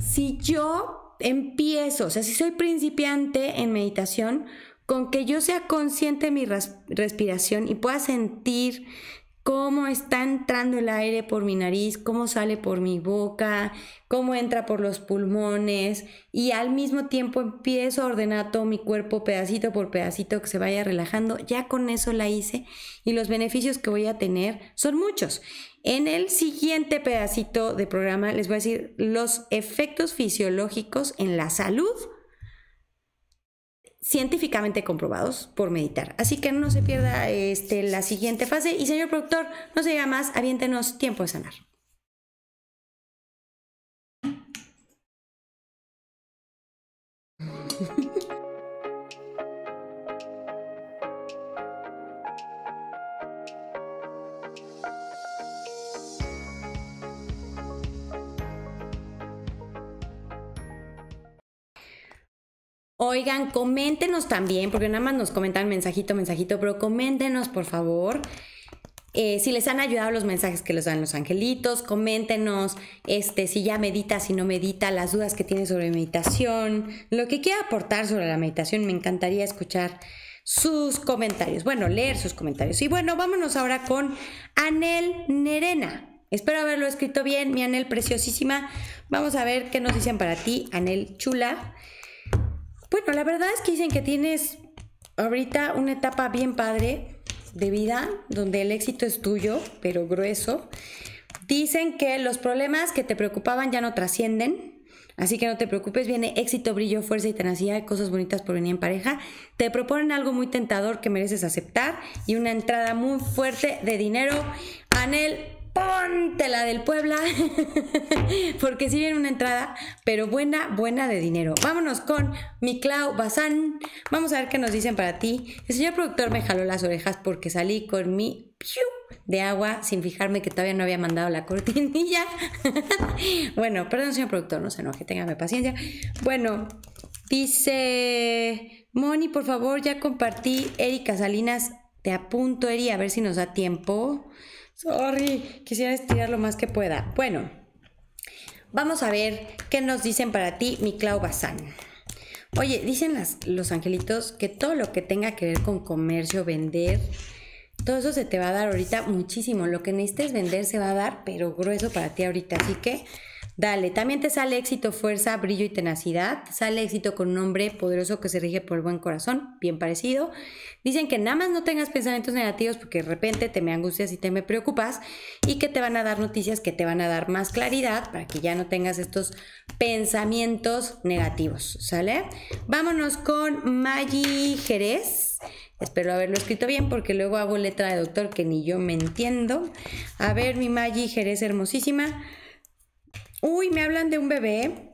S1: si yo empiezo, o sea, si soy principiante en meditación, con que yo sea consciente de mi respiración y pueda sentir cómo está entrando el aire por mi nariz, cómo sale por mi boca, cómo entra por los pulmones y al mismo tiempo empiezo a ordenar todo mi cuerpo pedacito por pedacito que se vaya relajando. Ya con eso la hice y los beneficios que voy a tener son muchos. En el siguiente pedacito de programa les voy a decir los efectos fisiológicos en la salud científicamente comprobados por meditar. Así que no se pierda este, la siguiente fase. Y señor productor, no se diga más, aviéntenos tiempo de sanar. [LAUGHS] Oigan, coméntenos también, porque nada más nos comentan mensajito, mensajito, pero coméntenos por favor. Eh, si les han ayudado los mensajes que les dan los angelitos, coméntenos este, si ya medita, si no medita, las dudas que tiene sobre meditación, lo que quiera aportar sobre la meditación, me encantaría escuchar sus comentarios, bueno, leer sus comentarios. Y bueno, vámonos ahora con Anel Nerena. Espero haberlo escrito bien, mi Anel preciosísima. Vamos a ver qué nos dicen para ti, Anel Chula. Bueno, la verdad es que dicen que tienes ahorita una etapa bien padre de vida, donde el éxito es tuyo, pero grueso. Dicen que los problemas que te preocupaban ya no trascienden, así que no te preocupes, viene éxito, brillo, fuerza y tenacidad, cosas bonitas por venir en pareja. Te proponen algo muy tentador que mereces aceptar y una entrada muy fuerte de dinero. Anel, ponte la del Puebla, [LAUGHS] porque sí viene una entrada, pero buena, buena de dinero. Vámonos con mi Clau Bazán. Vamos a ver qué nos dicen para ti. El señor productor me jaló las orejas porque salí con mi de agua sin fijarme que todavía no había mandado la cortinilla. [LAUGHS] bueno, perdón, señor productor, no se enoje, téngame paciencia. Bueno, dice Moni, por favor, ya compartí Erika Salinas. Te apunto, Eri, a ver si nos da tiempo. Sorry, quisiera estirar lo más que pueda. Bueno, vamos a ver qué nos dicen para ti, mi Clau Bazán. Oye, dicen los angelitos que todo lo que tenga que ver con comercio, vender, todo eso se te va a dar ahorita muchísimo. Lo que necesites vender se va a dar, pero grueso para ti ahorita. Así que Dale, también te sale éxito, fuerza, brillo y tenacidad. sale éxito con un hombre poderoso que se rige por el buen corazón, bien parecido. Dicen que nada más no tengas pensamientos negativos porque de repente te me angustias y te me preocupas y que te van a dar noticias que te van a dar más claridad para que ya no tengas estos pensamientos negativos, ¿sale? Vámonos con Maggie Jerez. Espero haberlo escrito bien porque luego hago letra de doctor que ni yo me entiendo. A ver, mi Maggie Jerez hermosísima, Uy, me hablan de un bebé.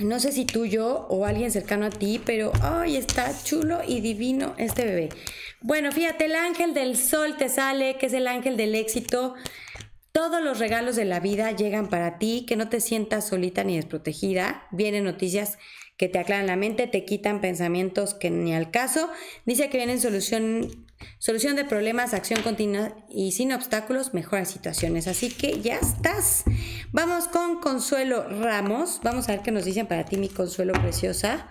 S1: No sé si yo o alguien cercano a ti, pero ay, está chulo y divino este bebé. Bueno, fíjate, el ángel del sol te sale, que es el ángel del éxito. Todos los regalos de la vida llegan para ti, que no te sientas solita ni desprotegida. Vienen noticias que te aclaran la mente, te quitan pensamientos que ni al caso. Dice que vienen solución, Solución de problemas, acción continua y sin obstáculos, mejora situaciones. Así que ya estás. Vamos con Consuelo Ramos. Vamos a ver qué nos dicen para ti, mi Consuelo preciosa.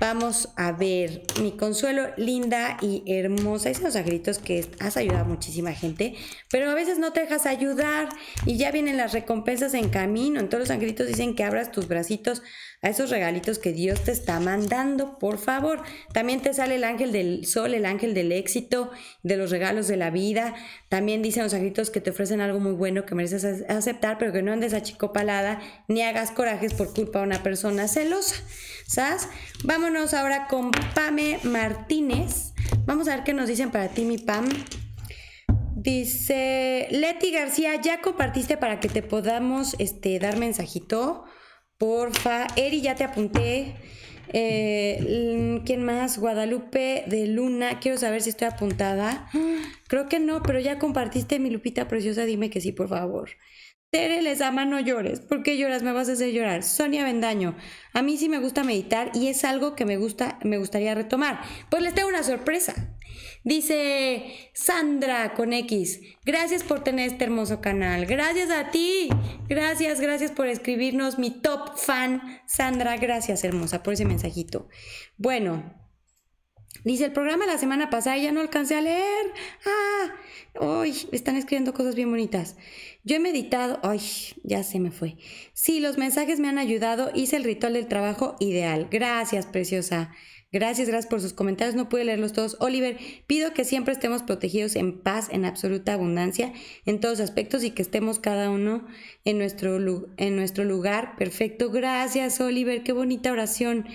S1: Vamos a ver, mi consuelo linda y hermosa, esos los angelitos que has ayudado a muchísima gente, pero a veces no te dejas ayudar y ya vienen las recompensas en camino. Entonces los angelitos dicen que abras tus bracitos a esos regalitos que Dios te está mandando, por favor. También te sale el ángel del sol, el ángel del éxito, de los regalos de la vida. También dicen los angelitos que te ofrecen algo muy bueno que mereces aceptar, pero que no andes achicopalada ni hagas corajes por culpa de una persona celosa. ¿Sabes? Vámonos ahora con Pame Martínez. Vamos a ver qué nos dicen para ti, mi Pam. Dice Leti García, ya compartiste para que te podamos este, dar mensajito. Porfa. Eri, ya te apunté. Eh, ¿Quién más? Guadalupe de Luna. Quiero saber si estoy apuntada. Creo que no, pero ya compartiste mi Lupita preciosa. Dime que sí, por favor. Tere ama, no llores. ¿Por qué lloras? Me vas a hacer llorar. Sonia Bendaño, a mí sí me gusta meditar y es algo que me, gusta, me gustaría retomar. Pues les tengo una sorpresa. Dice Sandra con X, gracias por tener este hermoso canal. Gracias a ti. Gracias, gracias por escribirnos, mi top fan. Sandra, gracias hermosa por ese mensajito. Bueno, Dice, el programa la semana pasada y ya no alcancé a leer. Ah, hoy están escribiendo cosas bien bonitas. Yo he meditado, ay, ya se me fue. Sí, los mensajes me han ayudado, hice el ritual del trabajo ideal. Gracias, preciosa. Gracias, gracias por sus comentarios. No pude leerlos todos. Oliver, pido que siempre estemos protegidos en paz, en absoluta abundancia, en todos aspectos y que estemos cada uno en nuestro, en nuestro lugar. Perfecto. Gracias, Oliver. Qué bonita oración.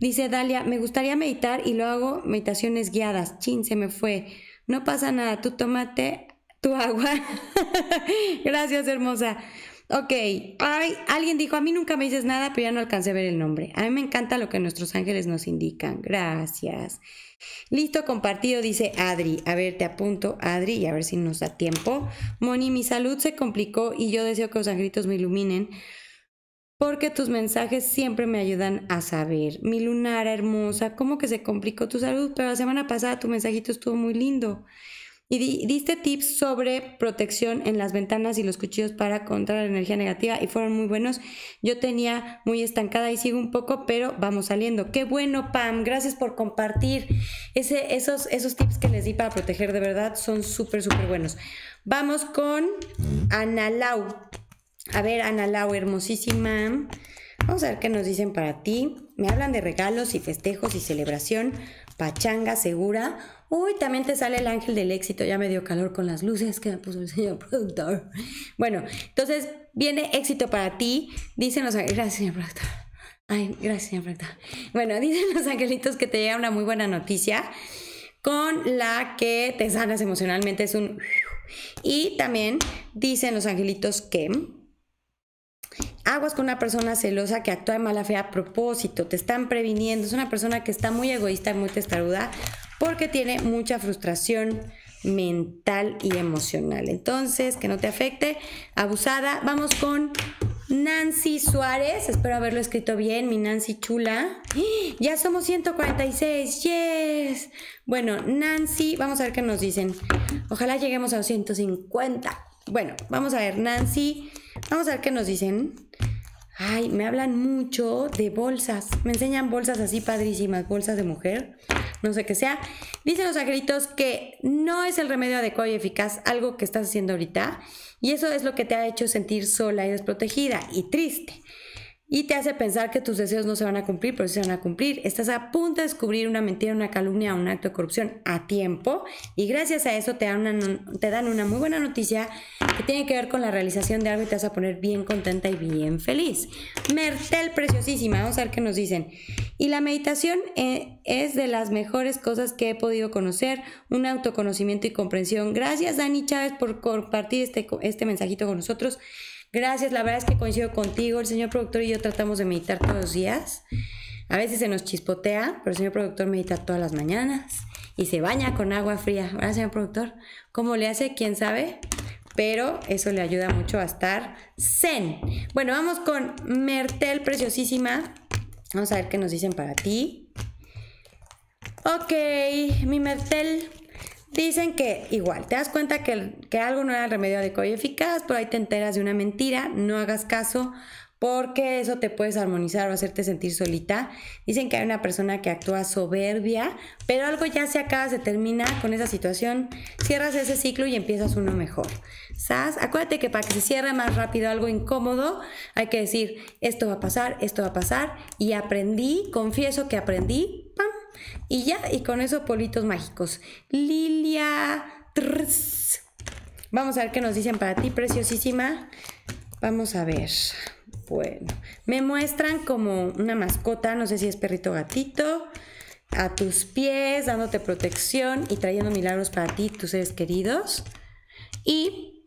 S1: Dice Dalia, me gustaría meditar y lo hago meditaciones guiadas. Chin, se me fue. No pasa nada. Tú tómate tu agua. [LAUGHS] Gracias, hermosa. Ok, Ay, alguien dijo, a mí nunca me dices nada, pero ya no alcancé a ver el nombre. A mí me encanta lo que nuestros ángeles nos indican. Gracias. Listo, compartido, dice Adri. A ver, te apunto, Adri, y a ver si nos da tiempo. Moni, mi salud se complicó y yo deseo que los angelitos me iluminen porque tus mensajes siempre me ayudan a saber. Mi lunar hermosa, ¿cómo que se complicó tu salud? Pero la semana pasada tu mensajito estuvo muy lindo. Y diste tips sobre protección en las ventanas y los cuchillos para contra la energía negativa y fueron muy buenos. Yo tenía muy estancada y sigo un poco, pero vamos saliendo. Qué bueno, Pam. Gracias por compartir Ese, esos, esos tips que les di para proteger. De verdad, son súper, súper buenos. Vamos con Analau. A ver, Analau, hermosísima. Vamos a ver qué nos dicen para ti. Me hablan de regalos y festejos y celebración. Pachanga segura Uy, también te sale el ángel del éxito. Ya me dio calor con las luces que me puso el señor [LAUGHS] productor. Bueno, entonces viene éxito para ti. Dicen los ángeles. Gracias, señor productor. Ay, gracias, señor productor. Bueno, [LAUGHS] dicen los angelitos que te llega una muy buena noticia con la que te sanas emocionalmente. Es un. Y también dicen los angelitos que aguas con una persona celosa que actúa de mala fe a propósito, te están previniendo, es una persona que está muy egoísta y muy testaruda porque tiene mucha frustración mental y emocional. Entonces, que no te afecte. Abusada. Vamos con Nancy Suárez. Espero haberlo escrito bien, mi Nancy chula. [GASPS] Ya somos 146. Yes. Bueno, Nancy, vamos a ver qué nos dicen. Ojalá lleguemos a 150. Bueno, vamos a ver, Nancy. Vamos a ver qué nos dicen. Ay, me hablan mucho de bolsas. Me enseñan bolsas así padrísimas, bolsas de mujer, no sé qué sea. Dicen los agritos que no es el remedio adecuado y eficaz algo que estás haciendo ahorita. Y eso es lo que te ha hecho sentir sola y desprotegida y triste y te hace pensar que tus deseos no se van a cumplir, pero sí se van a cumplir. Estás a punto de descubrir una mentira, una calumnia, un acto de corrupción a tiempo y gracias a eso te dan una, te dan una muy buena noticia que tiene que ver con la realización de algo y te vas a poner bien contenta y bien feliz. Mertel preciosísima, vamos a ver qué nos dicen. Y la meditación eh, es de las mejores cosas que he podido conocer, un autoconocimiento y comprensión. Gracias Dani Chávez por compartir este, este mensajito con nosotros. Gracias, la verdad es que coincido contigo. El señor productor y yo tratamos de meditar todos los días. A veces se nos chispotea, pero el señor productor medita todas las mañanas y se baña con agua fría. ¿Verdad, señor productor? ¿Cómo le hace? ¿Quién sabe? Pero eso le ayuda mucho a estar zen. Bueno, vamos con Mertel, preciosísima. Vamos a ver qué nos dicen para ti. Ok, mi Mertel, Dicen que igual, te das cuenta que, algo no era el remedio adecuado y eficaz, pero ahí te enteras de una mentira, no hagas caso porque eso te puedes armonizar o hacerte sentir solita. Dicen que hay una persona que actúa soberbia, pero algo ya se acaba, se termina con esa situación, cierras ese ciclo y empiezas uno mejor. ¿Sabes? Acuérdate que para que se cierre más rápido algo incómodo, hay que decir, esto va a pasar, esto va a pasar, y aprendí, confieso que aprendí, y ya, y con eso politos mágicos. Lilia. Vamos a ver qué nos dicen para ti, preciosísima. Vamos a ver. Bueno, me muestran como una mascota, no sé si es perrito o gatito, a tus pies, dándote protección y trayendo milagros para ti, tus seres queridos. Y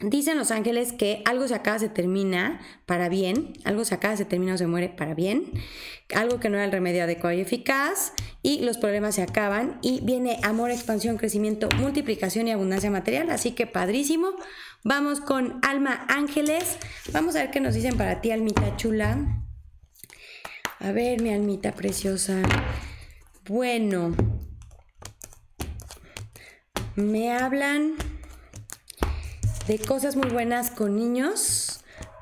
S1: dicen los ángeles que algo se acaba, se termina para bien, algo se acaba, se termina o se muere para bien, algo que no era el remedio adecuado y eficaz, y los problemas se acaban y viene amor, expansión, crecimiento, multiplicación y abundancia material, así que padrísimo. Vamos con Alma Ángeles, vamos a ver qué nos dicen para ti, Almita chula. A ver, mi almita preciosa. Bueno, me hablan de cosas muy buenas con niños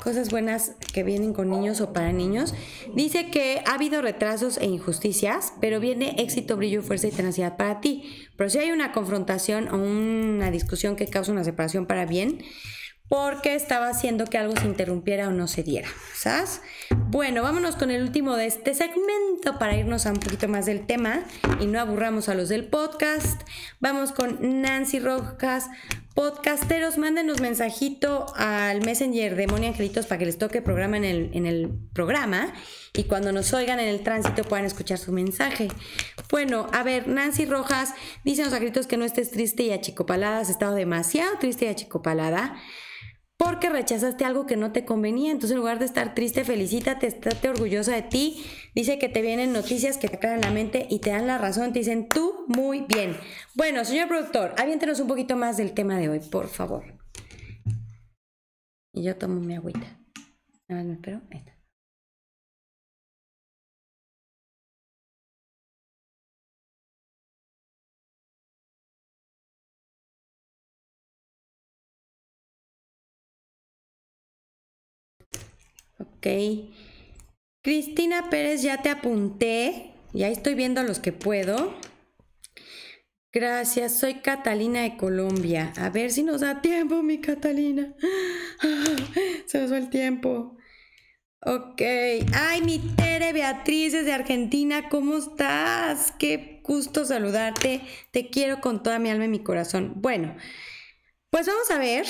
S1: cosas buenas que vienen con niños o para niños. Dice que ha habido retrasos e injusticias, pero viene éxito, brillo, fuerza y tenacidad para ti. Pero si hay una confrontación o una discusión que causa una separación para bien, porque estaba haciendo que algo se interrumpiera o no se diera, ¿sabes? Bueno, vámonos con el último de este segmento para irnos a un poquito más del tema y no aburramos a los del podcast. Vamos con Nancy Rojas Podcasteros, mándenos mensajito al Messenger de Moni Angelitos para que les toque programa en el, en el programa y cuando nos oigan en el tránsito puedan escuchar su mensaje. Bueno, a ver, Nancy Rojas dice a gritos que no estés triste y achicopalada, has estado demasiado triste y achicopalada porque rechazaste algo que no te convenía. Entonces, en lugar de estar triste, felicítate, estate orgullosa de ti. Dice que te vienen noticias que te en la mente y te dan la razón. Te dicen, tú muy bien. Bueno, señor productor, aviéntenos un poquito más del tema de hoy, por favor. Y yo tomo mi agüita. Nada más me espero. Ok. Cristina Pérez, ya te apunté. Ya estoy viendo a los que puedo. Gracias, soy Catalina de Colombia. A ver si nos da tiempo, mi Catalina. [LAUGHS] Se nos va el tiempo. Ok. Ay, mi Tere Beatriz de Argentina, ¿cómo estás? Qué gusto saludarte. Te quiero con toda mi alma y mi corazón. Bueno, pues vamos a ver.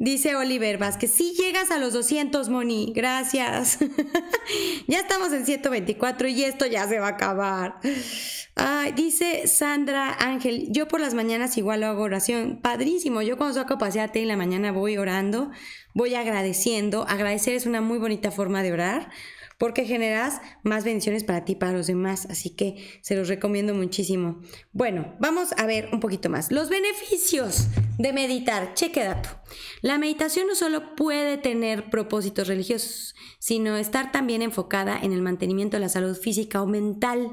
S1: Dice Oliver Vázquez, si llegas a los 200, Moni, gracias. [LAUGHS] ya estamos en 124 y esto ya se va a acabar. dice Sandra Ángel, yo por las mañanas igual hago oración. Padrísimo, yo cuando saco paseate en la mañana voy orando, voy agradeciendo. Agradecer es una muy bonita forma de orar porque generas más bendiciones para ti y para los demás. Así que se los recomiendo muchísimo. Bueno, vamos a ver un poquito más. Los beneficios de meditar. Cheque dato. La meditación no solo puede tener propósitos religiosos, sino estar también enfocada en el mantenimiento de la salud física o mental.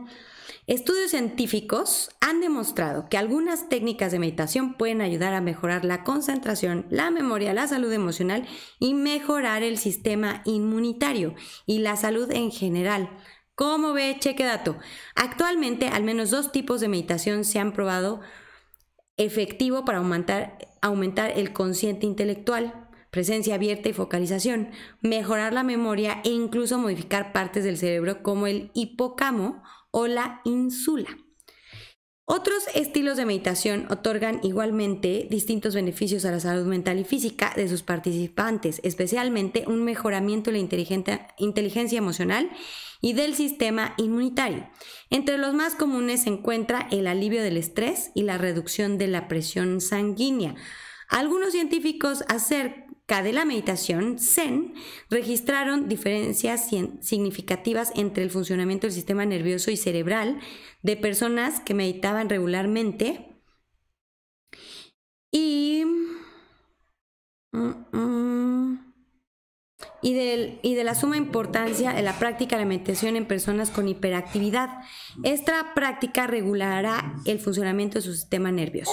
S1: Estudios científicos han demostrado que algunas técnicas de meditación pueden ayudar a mejorar la concentración, la memoria, la salud emocional y mejorar el sistema inmunitario y la salud en general. ¿Cómo ve? Cheque dato. Actualmente, al menos dos tipos de meditación se han probado efectivo para aumentar, aumentar el consciente intelectual, presencia abierta y focalización, mejorar la memoria e incluso modificar partes del cerebro como el hipocamo o la insula. Otros estilos de meditación otorgan igualmente distintos beneficios a la salud mental y física de sus participantes, especialmente un mejoramiento de la inteligencia emocional y del sistema inmunitario. Entre los más comunes se encuentra el alivio del estrés y la reducción de la presión sanguínea. Algunos científicos acercan K de la meditación Zen registraron diferencias significativas entre el funcionamiento del sistema nervioso y cerebral de personas que meditaban regularmente y mm, mm, y, de la suma importancia de la práctica de la meditación en personas con hiperactividad. Esta práctica regulará el funcionamiento de su sistema nervioso.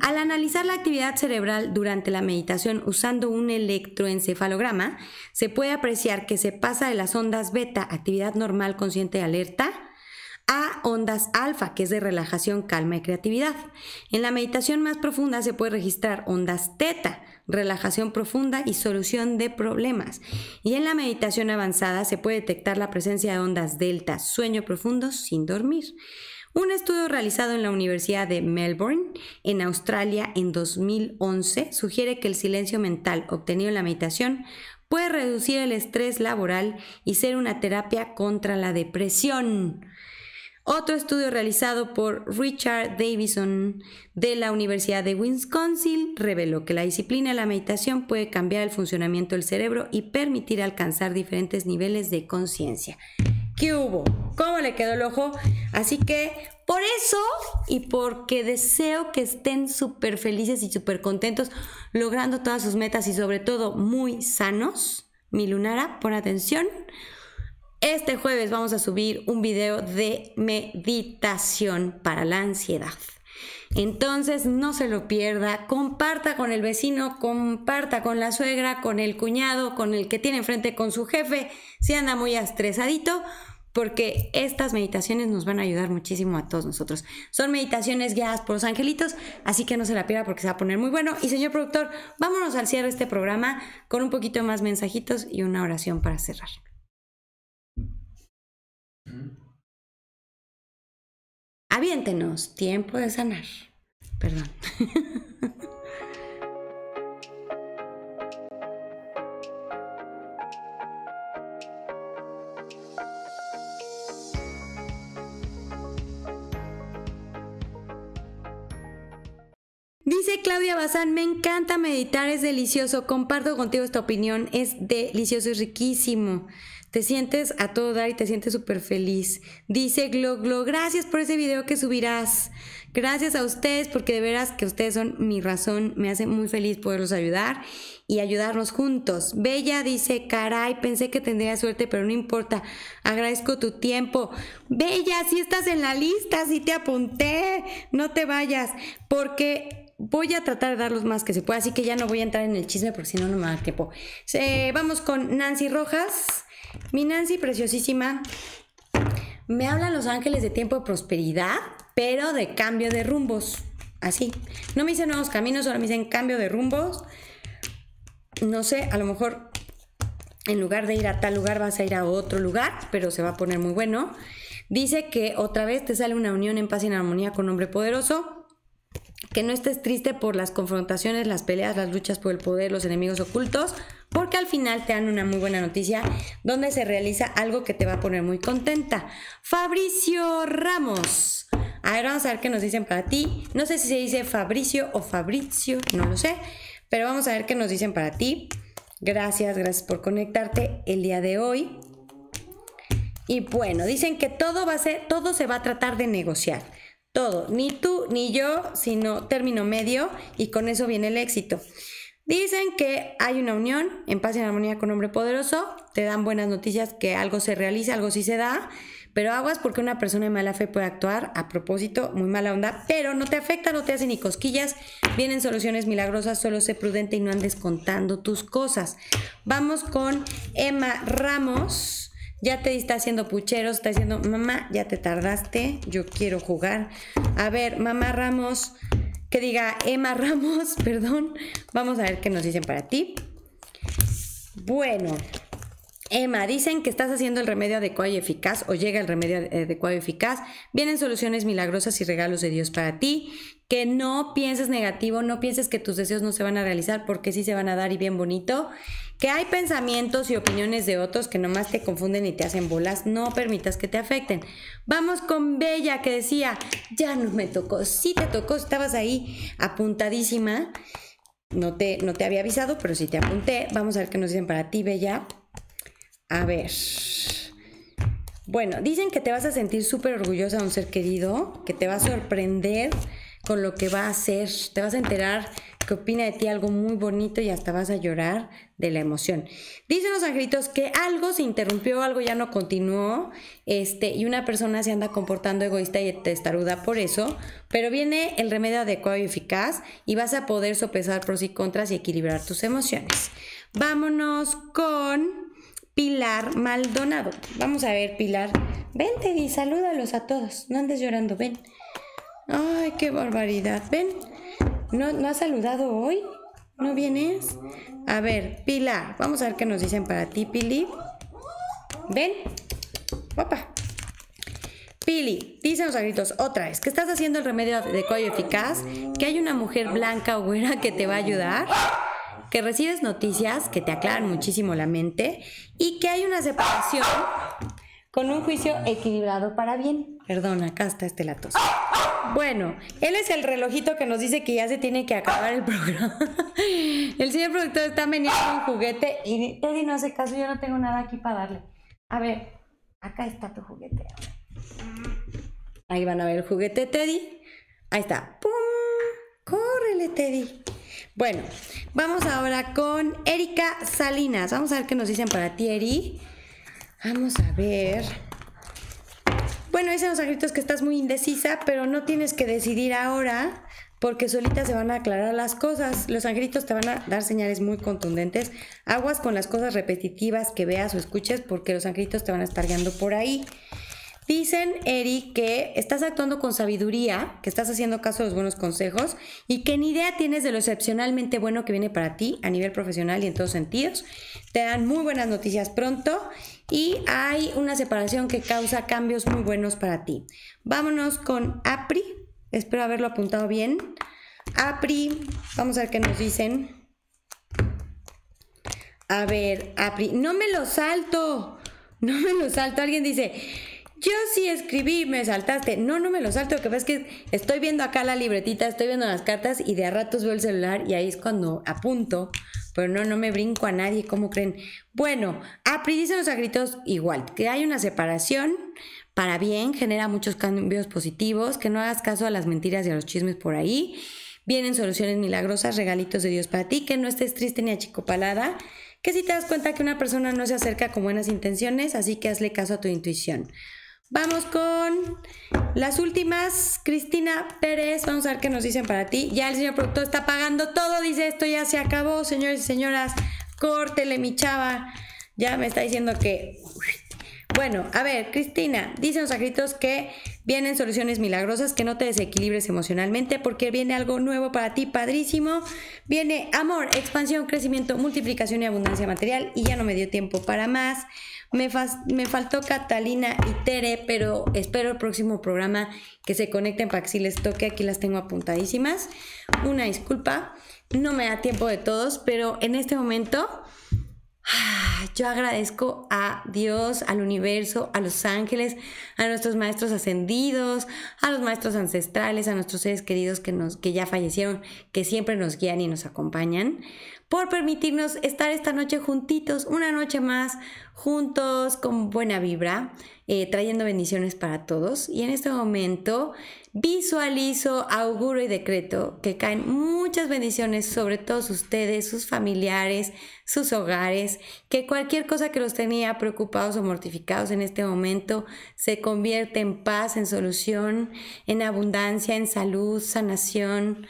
S1: Al analizar la actividad cerebral durante la meditación usando un electroencefalograma, se puede apreciar que se pasa de las ondas beta, actividad normal consciente y alerta, a ondas alfa, que es de relajación, calma y creatividad. En la meditación más profunda se puede registrar ondas teta, relajación profunda y solución de problemas. Y en la meditación avanzada se puede detectar la presencia de ondas delta, sueño profundo sin dormir. Un estudio realizado en la Universidad de Melbourne, en Australia, en 2011, sugiere que el silencio mental obtenido en la meditación puede reducir el estrés laboral y ser una terapia contra la depresión. Otro estudio realizado por Richard Davison de la Universidad de Wisconsin reveló que la disciplina de la meditación puede cambiar el funcionamiento del cerebro y permitir alcanzar diferentes niveles de conciencia. ¿Qué hubo? ¿Cómo le quedó el ojo? Así que por eso y porque deseo que estén súper felices y súper contentos logrando todas sus metas y sobre todo muy sanos. Mi Lunara, pon atención. Este jueves vamos a subir un video de meditación para la ansiedad. Entonces no se lo pierda, comparta con el vecino, comparta con la suegra, con el cuñado, con el que tiene enfrente, con su jefe, si anda muy estresadito, porque estas meditaciones nos van a ayudar muchísimo a todos nosotros. Son meditaciones guiadas por los angelitos, así que no se la pierda porque se va a poner muy bueno. Y señor productor, vámonos al cierre de este programa con un poquito más mensajitos y una oración para cerrar. Aviéntenos, tiempo de sanar. Perdón. [LAUGHS] Dice Claudia Bazán, me encanta meditar, es delicioso, comparto contigo esta opinión, es delicioso y riquísimo. Te sientes a todo dar y te sientes súper feliz. Dice Glo Glo, gracias por ese video que subirás. Gracias a ustedes porque de veras que ustedes son mi razón. Me hace muy feliz poderlos ayudar y ayudarnos juntos. Bella dice, caray, pensé que tendría suerte, pero no importa. Agradezco tu tiempo. Bella, si estás en la lista, si te apunté, no te vayas porque voy a tratar de dar los más que se pueda, así que ya no voy a entrar en el chisme porque si no, no me da tiempo. Eh, vamos con Nancy Rojas. Mi Nancy, preciosísima, me hablan los ángeles de tiempo de prosperidad, pero de cambio de rumbos. Así. No me dicen nuevos caminos, solo me dicen cambio de rumbos. No sé, a lo mejor en lugar de ir a tal lugar vas a ir a otro lugar, pero se va a poner muy bueno. Dice que otra vez te sale una unión en paz y en armonía con hombre poderoso. Que no estés triste por las confrontaciones, las peleas, las luchas por el poder, los enemigos ocultos al final te dan una muy buena noticia donde se realiza algo que te va a poner muy contenta. Fabricio Ramos. A ver, vamos a ver qué nos dicen para ti. No sé si se dice Fabricio o Fabricio, no lo sé. Pero vamos a ver qué nos dicen para ti. Gracias, gracias por conectarte el día de hoy. Y bueno, dicen que todo va a ser, todo se va a tratar de negociar. Todo, ni tú ni yo, sino término medio y con eso viene el éxito. Dicen que hay una unión en paz y en armonía con hombre poderoso, te dan buenas noticias que algo se realiza, algo sí se da, pero aguas porque una persona de mala fe puede actuar a propósito, muy mala onda, pero no te afecta, no te hace ni cosquillas, vienen soluciones milagrosas, solo sé prudente y no andes contando tus cosas. Vamos con Emma Ramos. Ya te está haciendo pucheros, está diciendo, mamá, ya te tardaste, yo quiero jugar. A ver, mamá Ramos, que diga Emma Ramos, [LAUGHS] perdón. Vamos a ver qué nos dicen para ti. Bueno, Emma, dicen que estás haciendo el remedio adecuado y eficaz o llega el remedio adecuado y eficaz. Vienen soluciones milagrosas y regalos de Dios para ti. Que no pienses negativo, no pienses que tus deseos no se van a realizar porque sí se van a dar y bien bonito. Que hay pensamientos y opiniones de otros que nomás te confunden y te hacen bolas, no permitas que te afecten. Vamos con Bella que decía, ya no me tocó, sí te tocó, estabas ahí apuntadísima. No te, no te había avisado, pero sí te apunté. Vamos a ver qué nos dicen para ti, Bella. A ver. Bueno, dicen que te vas a sentir súper orgullosa de un ser querido, que te va a sorprender con lo que va a hacer. Te vas a enterar que opina de ti algo muy bonito y hasta vas a llorar de la emoción. Dicen los angelitos que algo se interrumpió, algo ya no continuó, este, y una persona se anda comportando egoísta y testaruda por eso, pero viene el remedio adecuado y eficaz y vas a poder sopesar pros y contras y equilibrar tus emociones. Vámonos con Pilar Maldonado. Vamos a ver, Pilar. Vente y salúdalos a todos. No andes llorando, ven. Ay, qué barbaridad. Ven. ¿No, ¿No has saludado hoy? ¿No vienes? A ver, Pilar, vamos a ver qué nos dicen para ti, Pili. Ven. papá. Pili, dicen los gritos otra vez que estás haciendo el remedio de cuello eficaz, que hay una mujer blanca o buena que te va a ayudar, que recibes noticias que te aclaran muchísimo la mente y que hay una separación con un juicio equilibrado para bien. Perdón, acá está este latos. Bueno, él es el relojito que nos dice que ya se tiene que acabar el [LAUGHS] programa. El señor productor está con un juguete y Teddy no hace caso, yo no tengo nada aquí para darle. A ver, acá está tu juguete. Ahí van a ver el juguete Teddy. Ahí está. ¡Pum! ¡Córrele, Teddy! Bueno, vamos ahora con Erika Salinas. Vamos a ver qué nos dicen para ti, Vamos a ver. Bueno, dicen los angelitos que estás muy indecisa, pero no tienes que decidir ahora porque solitas se van a aclarar las cosas. Los angelitos te van a dar señales muy contundentes. Aguas con las cosas repetitivas que veas o escuches porque los angelitos te van a estar guiando por ahí. Dicen, Eri, que estás actuando con sabiduría, que estás haciendo caso de los buenos consejos y que ni idea tienes de lo excepcionalmente bueno que viene para ti a nivel profesional y en todos sentidos. Te dan muy buenas noticias pronto y hay una separación que causa cambios muy buenos para ti. Vámonos con APRI, espero haberlo apuntado bien. APRI, vamos a ver qué nos dicen. A ver, APRI, no me lo salto, no me lo salto. Alguien dice, yo sí escribí, me saltaste. No, no me lo salto. Lo que pasa es que estoy viendo acá la libretita, estoy viendo las cartas y de a ratos veo el celular y ahí es cuando apunto pero no, no me brinco a nadie, ¿cómo creen? Bueno, Apri, los a gritos igual, que hay una separación para bien, genera muchos cambios positivos, que no hagas caso a las mentiras y a los chismes por ahí. Vienen soluciones milagrosas, regalitos de Dios para ti, que no estés triste ni achicopalada, que si te das cuenta que una persona no se acerca con buenas intenciones, así que hazle caso a tu intuición. Vamos con las últimas. Cristina Pérez, vamos a ver qué nos dicen para ti. Ya el señor productor está pagando todo, dice esto ya se acabó, señores y señoras. Córtele, mi chava. Ya me está diciendo que... Bueno, a ver, Cristina, dicen los gritos que vienen soluciones milagrosas, que no te desequilibres emocionalmente, porque viene algo nuevo para ti, padrísimo. Viene amor, expansión, crecimiento, multiplicación y abundancia material. Y ya no me dio tiempo para más. Me, faltó Catalina y Tere, pero espero el próximo programa que se conecten para que si les toque. Aquí las tengo apuntadísimas. Una disculpa, no me da tiempo de todos, pero en este momento ah, yo agradezco a Dios, al universo, a los ángeles, a nuestros maestros ascendidos, a los maestros ancestrales, a nuestros seres queridos que, nos, que ya fallecieron, que siempre nos guían y nos acompañan por permitirnos estar esta noche juntitos, una noche más, juntos, con buena vibra, eh, trayendo bendiciones para todos. Y en este momento visualizo, auguro y decreto que caen muchas bendiciones sobre todos ustedes, sus familiares, sus hogares, que cualquier cosa que los tenía preocupados o mortificados en este momento se convierte en paz, en solución, en abundancia, en salud, sanación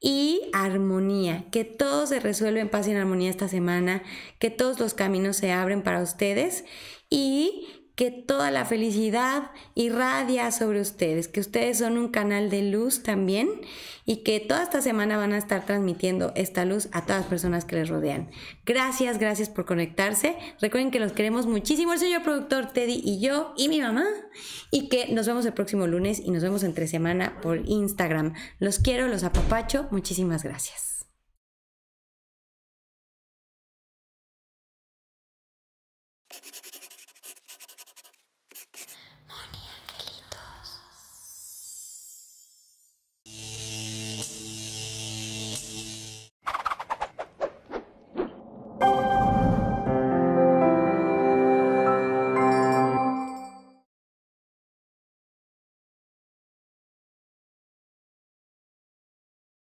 S1: y armonía, que todo se resuelve en paz y en armonía esta semana, que todos los caminos se abren para ustedes y que toda la felicidad irradia sobre ustedes, que ustedes son un canal de luz también y que toda esta semana van a estar transmitiendo esta luz a todas las personas que les rodean. Gracias, gracias por conectarse. Recuerden que los queremos muchísimo, el señor productor Teddy y yo y mi mamá, y que nos vemos el próximo lunes y nos vemos entre semana por Instagram. Los quiero, los apapacho. Muchísimas gracias.